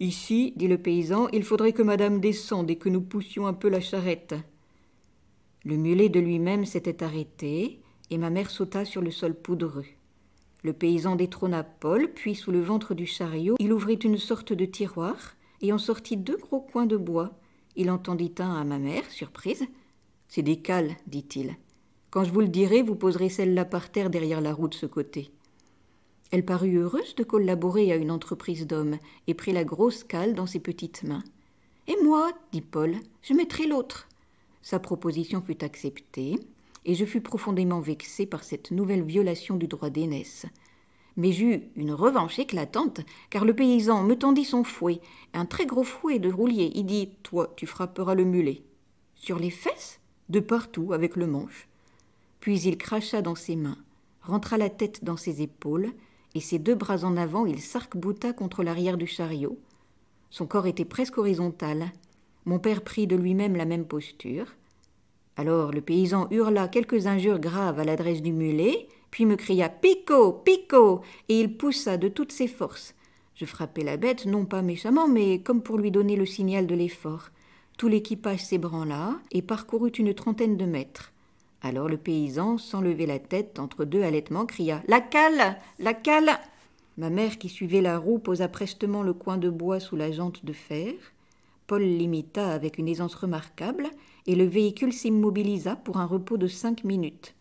Ici, dit le paysan, il faudrait que madame descende et que nous poussions un peu la charrette. Le mulet de lui-même s'était arrêté, et ma mère sauta sur le sol poudreux. Le paysan détrôna Paul, puis sous le ventre du chariot, il ouvrit une sorte de tiroir et en sortit deux gros coins de bois. Il entendit un à ma mère, surprise. C'est des cales, dit-il. Quand je vous le dirai, vous poserez celle-là par terre derrière la roue de ce côté. Elle parut heureuse de collaborer à une entreprise d'hommes et prit la grosse cale dans ses petites mains. Et moi, dit Paul, je mettrai l'autre. Sa proposition fut acceptée, et je fus profondément vexé par cette nouvelle violation du droit d'aînesse. Mais j'eus une revanche éclatante, car le paysan me tendit son fouet, un très gros fouet de roulier. Il dit Toi, tu frapperas le mulet. Sur les fesses De partout, avec le manche. Puis il cracha dans ses mains, rentra la tête dans ses épaules, et ses deux bras en avant, il s'arc-bouta contre l'arrière du chariot. Son corps était presque horizontal. Mon père prit de lui-même la même posture. Alors le paysan hurla quelques injures graves à l'adresse du mulet, puis me cria Pico Pico !» et il poussa de toutes ses forces. Je frappai la bête, non pas méchamment, mais comme pour lui donner le signal de l'effort. Tout l'équipage s'ébranla et parcourut une trentaine de mètres. Alors le paysan, sans lever la tête, entre deux halètements, cria La cale La cale Ma mère, qui suivait la roue, posa prestement le coin de bois sous la jante de fer. Paul l'imita avec une aisance remarquable, et le véhicule s'immobilisa pour un repos de cinq minutes.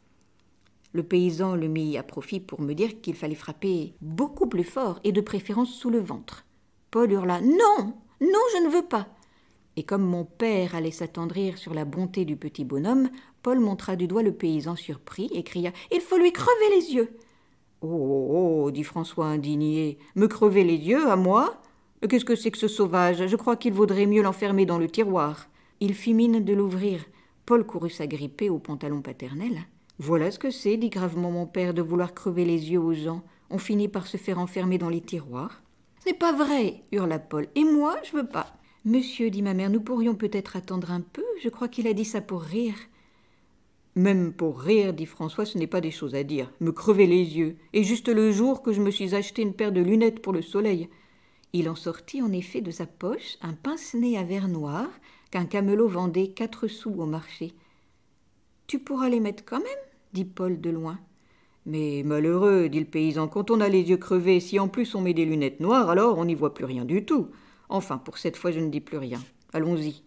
Le paysan le mit à profit pour me dire qu'il fallait frapper beaucoup plus fort, et de préférence sous le ventre. Paul hurla Non Non, je ne veux pas et comme mon père allait s'attendrir sur la bonté du petit bonhomme, Paul montra du doigt le paysan surpris et cria Il faut lui crever les yeux oh, oh, oh, dit François indigné, me crever les yeux à moi Qu'est-ce que c'est que ce sauvage Je crois qu'il vaudrait mieux l'enfermer dans le tiroir. Il fit mine de l'ouvrir. Paul courut s'agripper au pantalon paternel. Voilà ce que c'est, dit gravement mon père, de vouloir crever les yeux aux gens. On finit par se faire enfermer dans les tiroirs. C'est pas vrai, hurla Paul. Et moi, je veux pas. Monsieur, dit ma mère, nous pourrions peut-être attendre un peu. Je crois qu'il a dit ça pour rire. Même pour rire, dit François, ce n'est pas des choses à dire. Me crever les yeux. Et juste le jour que je me suis acheté une paire de lunettes pour le soleil. Il en sortit en effet de sa poche un pince-nez à verre noir qu'un camelot vendait quatre sous au marché. Tu pourras les mettre quand même, dit Paul de loin. Mais malheureux, dit le paysan, quand on a les yeux crevés, si en plus on met des lunettes noires, alors on n'y voit plus rien du tout. Enfin, pour cette fois, je ne dis plus rien. Allons-y.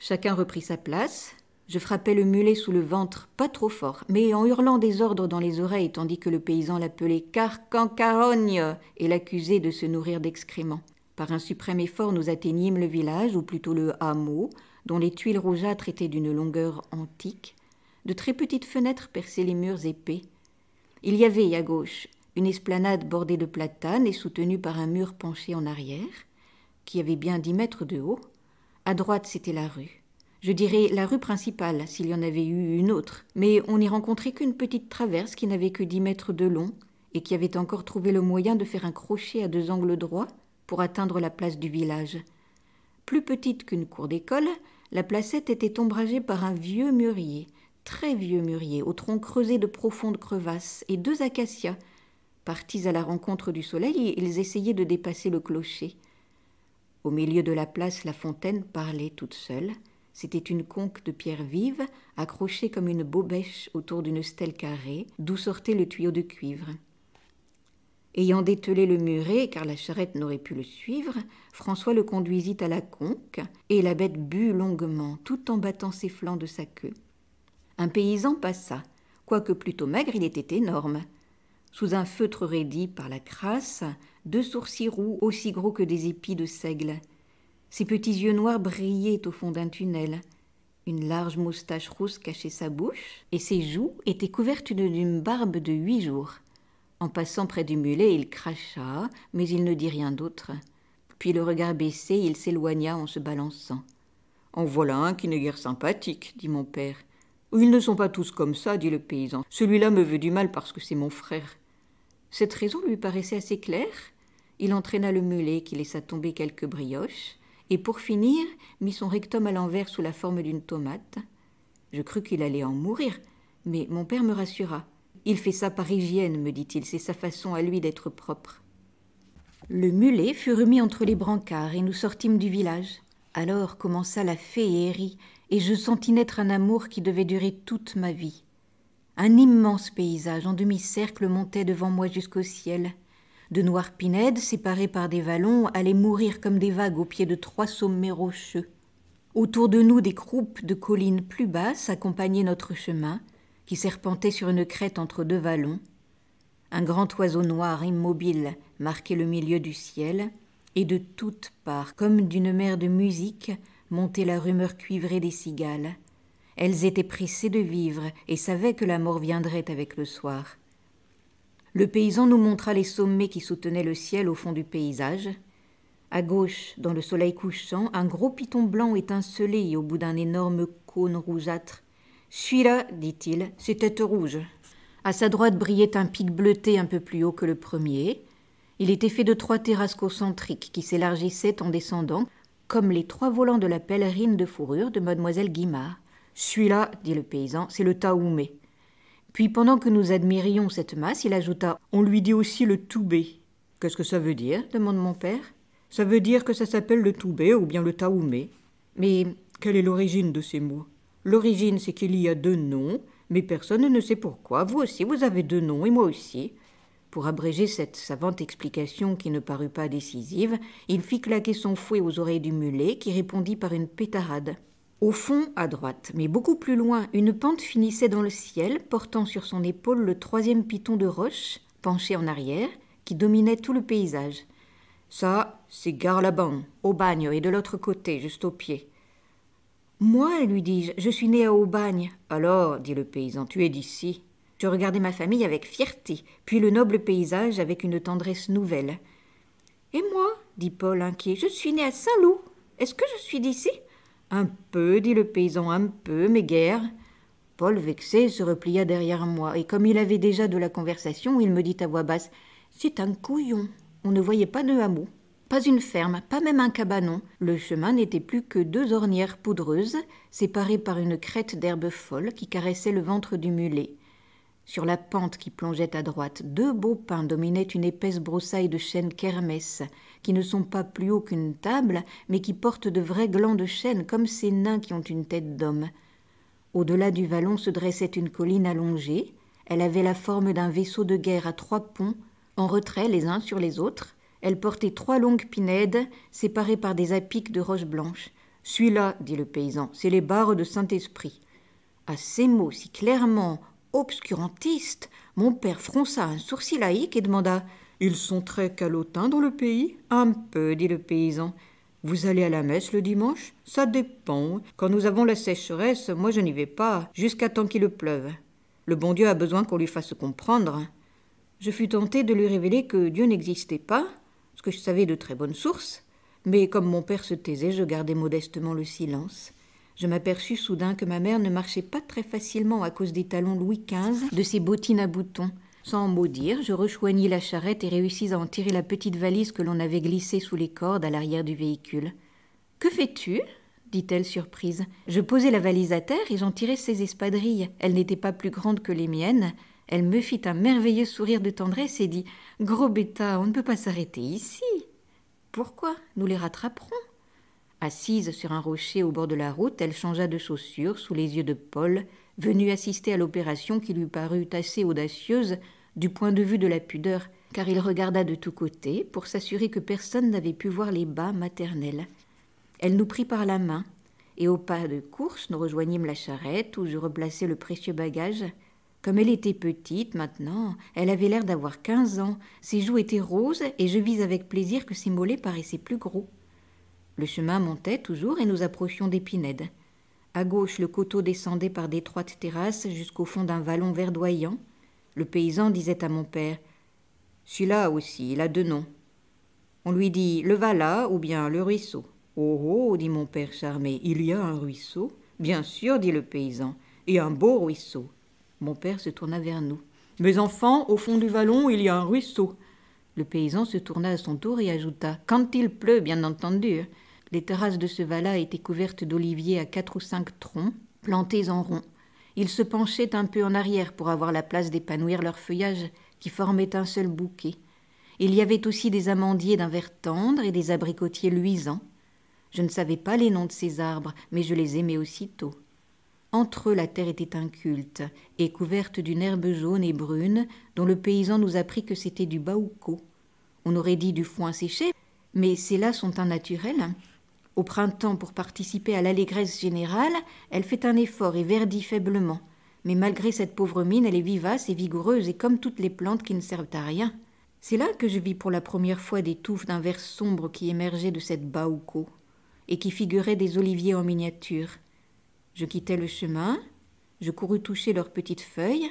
Chacun reprit sa place. Je frappais le mulet sous le ventre, pas trop fort, mais en hurlant des ordres dans les oreilles, tandis que le paysan l'appelait Carcancarogne et l'accusait de se nourrir d'excréments. Par un suprême effort, nous atteignîmes le village, ou plutôt le hameau, dont les tuiles rougeâtres étaient d'une longueur antique. De très petites fenêtres perçaient les murs épais. Il y avait à gauche une esplanade bordée de platanes et soutenue par un mur penché en arrière, qui avait bien dix mètres de haut. À droite, c'était la rue je dirais la rue principale s'il y en avait eu une autre, mais on n'y rencontrait qu'une petite traverse qui n'avait que dix mètres de long et qui avait encore trouvé le moyen de faire un crochet à deux angles droits pour atteindre la place du village. Plus petite qu'une cour d'école, la placette était ombragée par un vieux mûrier, très vieux mûrier, au tronc creusé de profondes crevasses, et deux acacias. Partis à la rencontre du soleil, ils essayaient de dépasser le clocher. Au milieu de la place, la fontaine parlait toute seule. C'était une conque de pierre vive, accrochée comme une bobèche autour d'une stèle carrée, d'où sortait le tuyau de cuivre. Ayant dételé le muret, car la charrette n'aurait pu le suivre, François le conduisit à la conque, et la bête but longuement, tout en battant ses flancs de sa queue. Un paysan passa. Quoique plutôt maigre, il était énorme. Sous un feutre raidi par la crasse, deux sourcils roux aussi gros que des épis de seigle, ses petits yeux noirs brillaient au fond d'un tunnel. Une large moustache rousse cachait sa bouche, et ses joues étaient couvertes d'une barbe de huit jours. En passant près du mulet, il cracha, mais il ne dit rien d'autre. Puis le regard baissé, il s'éloigna en se balançant. En voilà un qui n'est guère sympathique, dit mon père. Ils ne sont pas tous comme ça, dit le paysan. Celui-là me veut du mal parce que c'est mon frère. Cette raison lui paraissait assez claire. Il entraîna le mulet qui laissa tomber quelques brioches, et pour finir mit son rectum à l'envers sous la forme d'une tomate. Je crus qu'il allait en mourir, mais mon père me rassura. Il fait ça par hygiène, me dit-il, c'est sa façon à lui d'être propre. Le mulet fut remis entre les brancards et nous sortîmes du village. Alors commença la féerie et je sentis naître un amour qui devait durer toute ma vie. Un immense paysage en demi-cercle montait devant moi jusqu'au ciel de noirs pinèdes séparés par des vallons allaient mourir comme des vagues au pied de trois sommets rocheux. Autour de nous, des croupes de collines plus basses accompagnaient notre chemin, qui serpentait sur une crête entre deux vallons. Un grand oiseau noir immobile marquait le milieu du ciel, et de toutes parts, comme d'une mer de musique, montait la rumeur cuivrée des cigales. Elles étaient pressées de vivre et savaient que la mort viendrait avec le soir le paysan nous montra les sommets qui soutenaient le ciel au fond du paysage. À gauche, dans le soleil couchant, un gros piton blanc étincelait au bout d'un énorme cône rougeâtre. Celui-là, dit-il, c'est tête rouge. À sa droite brillait un pic bleuté un peu plus haut que le premier. Il était fait de trois terrasses concentriques qui s'élargissaient en descendant, comme les trois volants de la pèlerine de fourrure de Mademoiselle Guimard. Celui-là, dit le paysan, c'est le Taoumé. Puis pendant que nous admirions cette masse, il ajouta On lui dit aussi le toubé. Qu'est-ce que ça veut dire demande mon père. Ça veut dire que ça s'appelle le toubé ou bien le taoumé. Mais quelle est l'origine de ces mots L'origine, c'est qu'il y a deux noms, mais personne ne sait pourquoi. Vous aussi, vous avez deux noms, et moi aussi. Pour abréger cette savante explication qui ne parut pas décisive, il fit claquer son fouet aux oreilles du mulet, qui répondit par une pétarade au fond à droite, mais beaucoup plus loin, une pente finissait dans le ciel, portant sur son épaule le troisième piton de roche, penché en arrière, qui dominait tout le paysage. Ça, c'est Garlaban, bagne et de l'autre côté, juste au pied. Moi, lui dis-je, je suis né à Aubagne. Alors, dit le paysan, tu es d'ici. Je regardais ma famille avec fierté, puis le noble paysage avec une tendresse nouvelle. Et moi, dit Paul inquiet, je suis né à Saint-Loup. Est-ce que je suis d'ici un peu, dit le paysan, un peu, mais guère. Paul, vexé, se replia derrière moi, et comme il avait déjà de la conversation, il me dit à voix basse C'est un couillon. On ne voyait pas de hameau, pas une ferme, pas même un cabanon. Le chemin n'était plus que deux ornières poudreuses, séparées par une crête d'herbe folle qui caressait le ventre du mulet. Sur la pente qui plongeait à droite, deux beaux pins dominaient une épaisse broussaille de chênes kermesse, qui ne sont pas plus hauts qu'une table, mais qui portent de vrais glands de chêne, comme ces nains qui ont une tête d'homme. Au-delà du vallon se dressait une colline allongée. Elle avait la forme d'un vaisseau de guerre à trois ponts, en retrait les uns sur les autres. Elle portait trois longues pinèdes, séparées par des apiques de roches blanches. Celui-là, dit le paysan, c'est les barres de Saint-Esprit. À ces mots si clairement obscurantiste, mon père fronça un sourcil laïque et demanda Ils sont très calotins dans le pays Un peu, dit le paysan. Vous allez à la messe le dimanche Ça dépend. Quand nous avons la sécheresse, moi je n'y vais pas, jusqu'à temps qu'il pleuve. Le bon Dieu a besoin qu'on lui fasse comprendre. Je fus tenté de lui révéler que Dieu n'existait pas, ce que je savais de très bonnes source, mais comme mon père se taisait, je gardais modestement le silence. Je m'aperçus soudain que ma mère ne marchait pas très facilement à cause des talons Louis XV, de ses bottines à boutons. Sans mot dire, je rejoignis la charrette et réussis à en tirer la petite valise que l'on avait glissée sous les cordes à l'arrière du véhicule. Que fais-tu dit-elle surprise. Je posai la valise à terre et j'en tirai ses espadrilles. Elles n'étaient pas plus grandes que les miennes. Elle me fit un merveilleux sourire de tendresse et dit Gros bêta, on ne peut pas s'arrêter ici. Pourquoi Nous les rattraperons. Assise sur un rocher au bord de la route, elle changea de chaussures sous les yeux de Paul, venu assister à l'opération qui lui parut assez audacieuse du point de vue de la pudeur, car il regarda de tous côtés pour s'assurer que personne n'avait pu voir les bas maternels. Elle nous prit par la main, et au pas de course, nous rejoignîmes la charrette où je replaçai le précieux bagage. Comme elle était petite maintenant, elle avait l'air d'avoir quinze ans, ses joues étaient roses, et je vis avec plaisir que ses mollets paraissaient plus gros. Le chemin montait toujours et nous approchions d'Épinède. À gauche, le coteau descendait par d'étroites terrasses jusqu'au fond d'un vallon verdoyant. Le paysan disait à mon père Celui-là aussi, il a deux noms. On lui dit Le Vala ou bien le ruisseau. Oh oh, dit mon père charmé, il y a un ruisseau Bien sûr, dit le paysan, et un beau ruisseau. Mon père se tourna vers nous. Mes enfants, au fond du vallon, il y a un ruisseau. Le paysan se tourna à son tour et ajouta Quand il pleut, bien entendu. Les terrasses de ce Vala étaient couvertes d'oliviers à quatre ou cinq troncs, plantés en rond. Ils se penchaient un peu en arrière pour avoir la place d'épanouir leur feuillage qui formait un seul bouquet. Il y avait aussi des amandiers d'un vert tendre et des abricotiers luisants. Je ne savais pas les noms de ces arbres, mais je les aimais aussitôt. Entre eux, la terre était inculte et couverte d'une herbe jaune et brune dont le paysan nous apprit que c'était du baouco. On aurait dit du foin séché, mais ces là sont un naturel. Au printemps, pour participer à l'allégresse générale, elle fait un effort et verdit faiblement. Mais malgré cette pauvre mine, elle est vivace et vigoureuse et comme toutes les plantes qui ne servent à rien. C'est là que je vis pour la première fois des touffes d'un vert sombre qui émergeaient de cette baouko et qui figuraient des oliviers en miniature. Je quittai le chemin, je courus toucher leurs petites feuilles.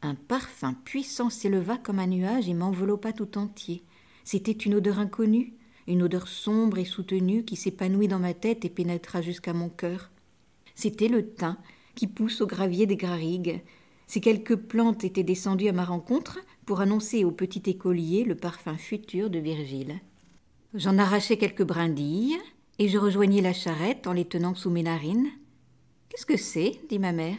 Un parfum puissant s'éleva comme un nuage et m'enveloppa tout entier. C'était une odeur inconnue, une odeur sombre et soutenue qui s'épanouit dans ma tête et pénétra jusqu'à mon cœur. C'était le thym qui pousse au gravier des Grarigues. Ces quelques plantes étaient descendues à ma rencontre pour annoncer au petit écolier le parfum futur de Virgile. J'en arrachai quelques brindilles et je rejoignis la charrette en les tenant sous mes narines. Qu'est-ce que c'est dit ma mère.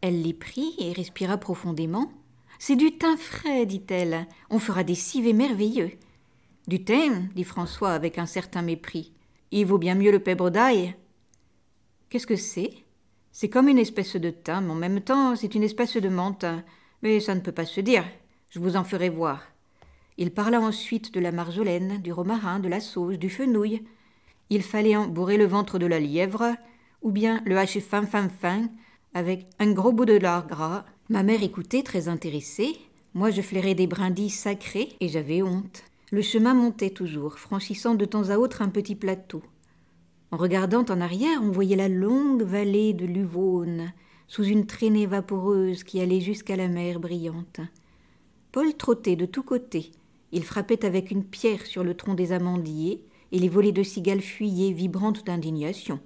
Elle les prit et respira profondément. C'est du thym frais, dit-elle. On fera des civets merveilleux. Du thym, dit François avec un certain mépris. Il vaut bien mieux le pèbre d'ail. Qu'est-ce que c'est C'est comme une espèce de thym, mais en même temps, c'est une espèce de menthe, Mais ça ne peut pas se dire. Je vous en ferai voir. Il parla ensuite de la marjolaine, du romarin, de la sauce, du fenouil. Il fallait en bourrer le ventre de la lièvre, ou bien le hacher fin fin fin, avec un gros bout de lard gras. Ma mère écoutait, très intéressée. Moi, je flairais des brindilles sacrées et j'avais honte. Le chemin montait toujours, franchissant de temps à autre un petit plateau. En regardant en arrière, on voyait la longue vallée de l'Uvaune, sous une traînée vaporeuse qui allait jusqu'à la mer brillante. Paul trottait de tous côtés. Il frappait avec une pierre sur le tronc des amandiers, et les volées de cigales fuyaient, vibrantes d'indignation.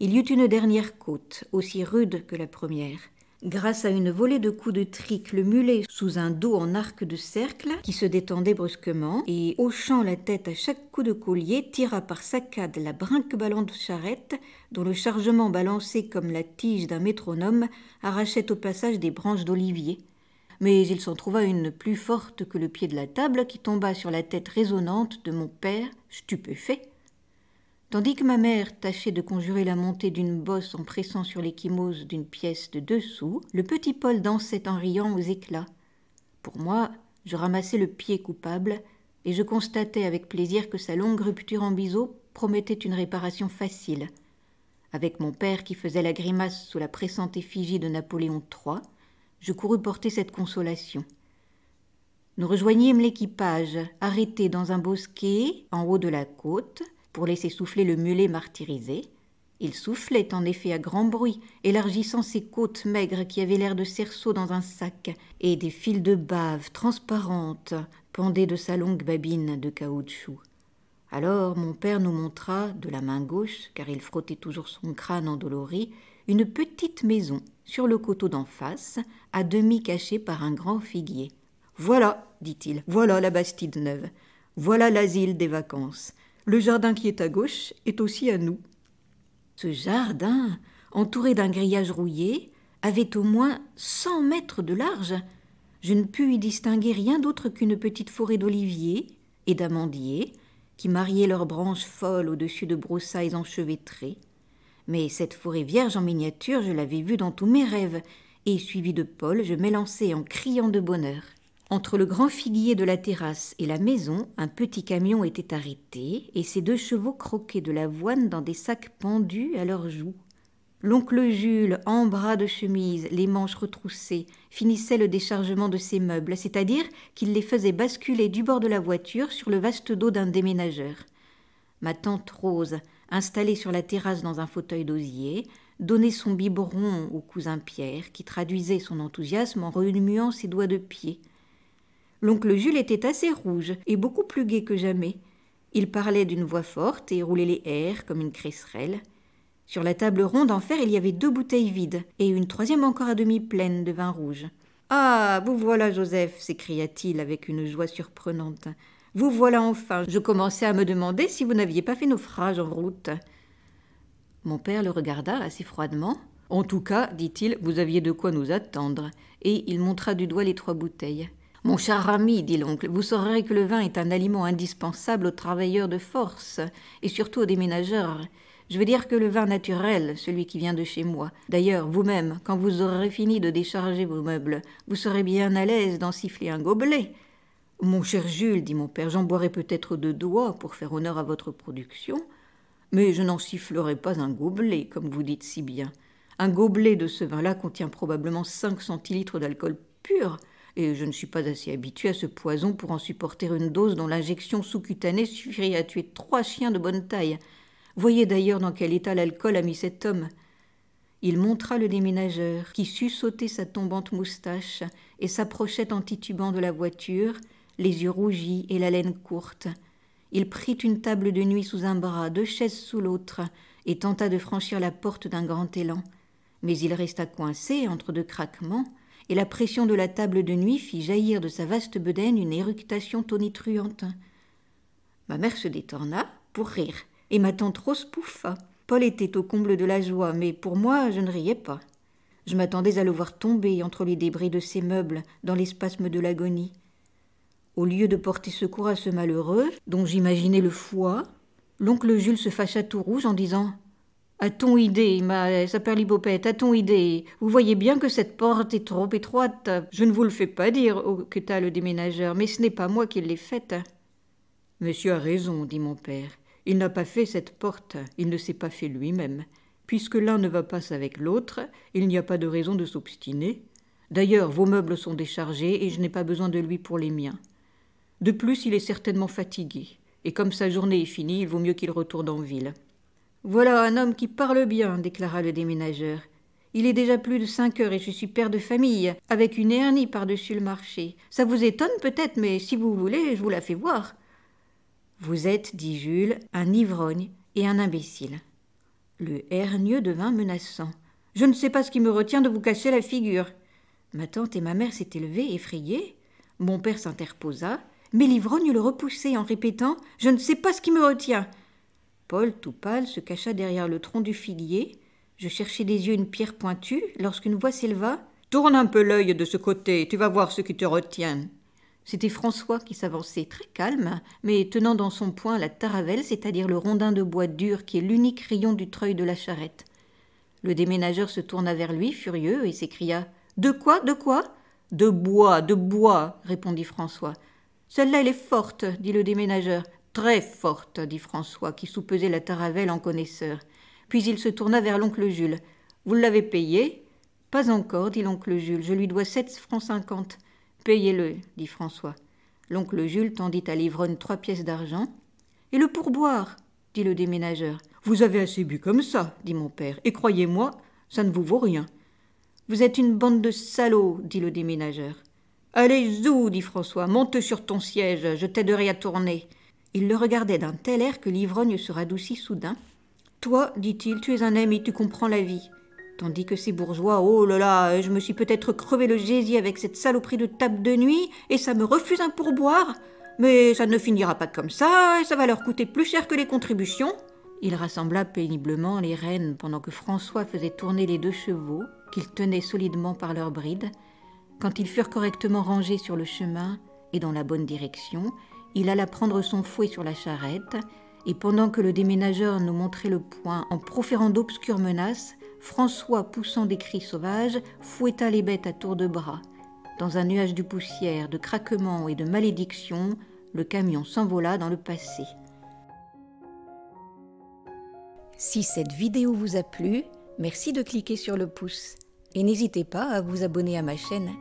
Il y eut une dernière côte, aussi rude que la première. Grâce à une volée de coups de trique, le mulet sous un dos en arc de cercle qui se détendait brusquement et hochant la tête à chaque coup de collier, tira par saccade la brinque ballon de charrette dont le chargement balancé comme la tige d'un métronome arrachait au passage des branches d'olivier. Mais il s'en trouva une plus forte que le pied de la table qui tomba sur la tête résonnante de mon père, stupéfait, Tandis que ma mère tâchait de conjurer la montée d'une bosse en pressant sur l'échymose d'une pièce de deux sous, le petit Paul dansait en riant aux éclats. Pour moi, je ramassais le pied coupable et je constatais avec plaisir que sa longue rupture en biseau promettait une réparation facile. Avec mon père qui faisait la grimace sous la pressante effigie de Napoléon III, je courus porter cette consolation. Nous rejoignîmes l'équipage, arrêté dans un bosquet en haut de la côte, pour laisser souffler le mulet martyrisé. Il soufflait en effet à grand bruit, élargissant ses côtes maigres qui avaient l'air de cerceaux dans un sac, et des fils de bave transparentes pendaient de sa longue babine de caoutchouc. Alors mon père nous montra, de la main gauche, car il frottait toujours son crâne endolori, une petite maison sur le coteau d'en face, à demi cachée par un grand figuier. Voilà, dit-il, voilà la Bastide neuve, voilà l'asile des vacances. Le jardin qui est à gauche est aussi à nous. Ce jardin, entouré d'un grillage rouillé, avait au moins cent mètres de large. Je ne pus y distinguer rien d'autre qu'une petite forêt d'oliviers et d'amandiers qui mariaient leurs branches folles au-dessus de broussailles enchevêtrées. Mais cette forêt vierge en miniature, je l'avais vue dans tous mes rêves, et suivi de Paul, je m'élançais en criant de bonheur. Entre le grand figuier de la terrasse et la maison, un petit camion était arrêté, et ses deux chevaux croquaient de l'avoine dans des sacs pendus à leurs joues. L'oncle Jules, en bras de chemise, les manches retroussées, finissait le déchargement de ses meubles, c'est-à-dire qu'il les faisait basculer du bord de la voiture sur le vaste dos d'un déménageur. Ma tante Rose, installée sur la terrasse dans un fauteuil d'osier, donnait son biberon au cousin Pierre, qui traduisait son enthousiasme en remuant ses doigts de pied. L'oncle Jules était assez rouge et beaucoup plus gai que jamais. Il parlait d'une voix forte et roulait les airs comme une cresserelle. Sur la table ronde en fer, il y avait deux bouteilles vides et une troisième encore à demi pleine de vin rouge. Ah, vous voilà, Joseph s'écria-t-il avec une joie surprenante. Vous voilà enfin. Je commençais à me demander si vous n'aviez pas fait naufrage en route. Mon père le regarda assez froidement. En tout cas, dit-il, vous aviez de quoi nous attendre. Et il montra du doigt les trois bouteilles. Mon cher ami, dit l'oncle, vous saurez que le vin est un aliment indispensable aux travailleurs de force, et surtout aux déménageurs. Je veux dire que le vin naturel, celui qui vient de chez moi. D'ailleurs, vous-même, quand vous aurez fini de décharger vos meubles, vous serez bien à l'aise d'en siffler un gobelet. Mon cher Jules, dit mon père, j'en boirai peut-être deux doigts pour faire honneur à votre production, mais je n'en sifflerai pas un gobelet, comme vous dites si bien. Un gobelet de ce vin-là contient probablement cinq centilitres d'alcool pur et je ne suis pas assez habitué à ce poison pour en supporter une dose dont l'injection sous-cutanée suffirait à tuer trois chiens de bonne taille. Voyez d'ailleurs dans quel état l'alcool a mis cet homme. Il montra le déménageur, qui sut sauter sa tombante moustache et s'approchait en titubant de la voiture, les yeux rougis et la laine courte. Il prit une table de nuit sous un bras, deux chaises sous l'autre, et tenta de franchir la porte d'un grand élan. Mais il resta coincé entre deux craquements, et la pression de la table de nuit fit jaillir de sa vaste bedaine une éructation tonitruante. Ma mère se détourna pour rire, et ma tante Rose pouffa. Paul était au comble de la joie, mais pour moi, je ne riais pas. Je m'attendais à le voir tomber entre les débris de ses meubles, dans les de l'agonie. Au lieu de porter secours à ce malheureux, dont j'imaginais le foie, l'oncle Jules se fâcha tout rouge en disant a-t-on idée, ma saperlibopette, a-t-on idée Vous voyez bien que cette porte est trop étroite. Je ne vous le fais pas dire, hoqueta oh, le déménageur, mais ce n'est pas moi qui l'ai faite. Monsieur a raison, dit mon père. Il n'a pas fait cette porte, il ne s'est pas fait lui-même. Puisque l'un ne va pas avec l'autre, il n'y a pas de raison de s'obstiner. D'ailleurs, vos meubles sont déchargés et je n'ai pas besoin de lui pour les miens. De plus, il est certainement fatigué, et comme sa journée est finie, il vaut mieux qu'il retourne en ville. Voilà un homme qui parle bien, déclara le déménageur. Il est déjà plus de cinq heures et je suis père de famille, avec une hernie par-dessus le marché. Ça vous étonne peut-être, mais si vous voulez, je vous la fais voir. Vous êtes, dit Jules, un ivrogne et un imbécile. Le hernieux devint menaçant. Je ne sais pas ce qui me retient de vous cacher la figure. Ma tante et ma mère s'étaient levées, effrayées. Mon père s'interposa, mais l'ivrogne le repoussait en répétant Je ne sais pas ce qui me retient. Paul, tout pâle, se cacha derrière le tronc du figuier. Je cherchais des yeux une pierre pointue lorsqu'une voix s'éleva. Tourne un peu l'œil de ce côté, tu vas voir ce qui te retient. C'était François qui s'avançait très calme, mais tenant dans son poing la taravelle, c'est-à-dire le rondin de bois dur qui est l'unique rayon du treuil de la charrette. Le déménageur se tourna vers lui, furieux, et s'écria De quoi De quoi De bois, de bois, répondit François. Celle-là, elle est forte, dit le déménageur. Très forte, dit François, qui soupesait la Taravelle en connaisseur. Puis il se tourna vers l'oncle Jules. Vous l'avez payé Pas encore, dit l'oncle Jules. Je lui dois sept francs cinquante. Payez-le, dit François. L'oncle Jules tendit à l'ivronne trois pièces d'argent. Et le pourboire dit le déménageur. Vous avez assez bu comme ça, dit mon père, et croyez-moi, ça ne vous vaut rien. Vous êtes une bande de salauds, dit le déménageur. Allez, zou, dit François, monte sur ton siège, je t'aiderai à tourner. Il le regardait d'un tel air que l'ivrogne se radoucit soudain. Toi, dit-il, tu es un ami, tu comprends la vie. Tandis que ces bourgeois, oh là là, je me suis peut-être crevé le gésier avec cette saloperie de table de nuit, et ça me refuse un pourboire. Mais ça ne finira pas comme ça, et ça va leur coûter plus cher que les contributions. Il rassembla péniblement les rênes pendant que François faisait tourner les deux chevaux, qu'il tenait solidement par leurs brides. Quand ils furent correctement rangés sur le chemin et dans la bonne direction, il alla prendre son fouet sur la charrette, et pendant que le déménageur nous montrait le point en proférant d'obscures menaces, François, poussant des cris sauvages, fouetta les bêtes à tour de bras. Dans un nuage de poussière, de craquements et de malédictions, le camion s'envola dans le passé. Si cette vidéo vous a plu, merci de cliquer sur le pouce et n'hésitez pas à vous abonner à ma chaîne.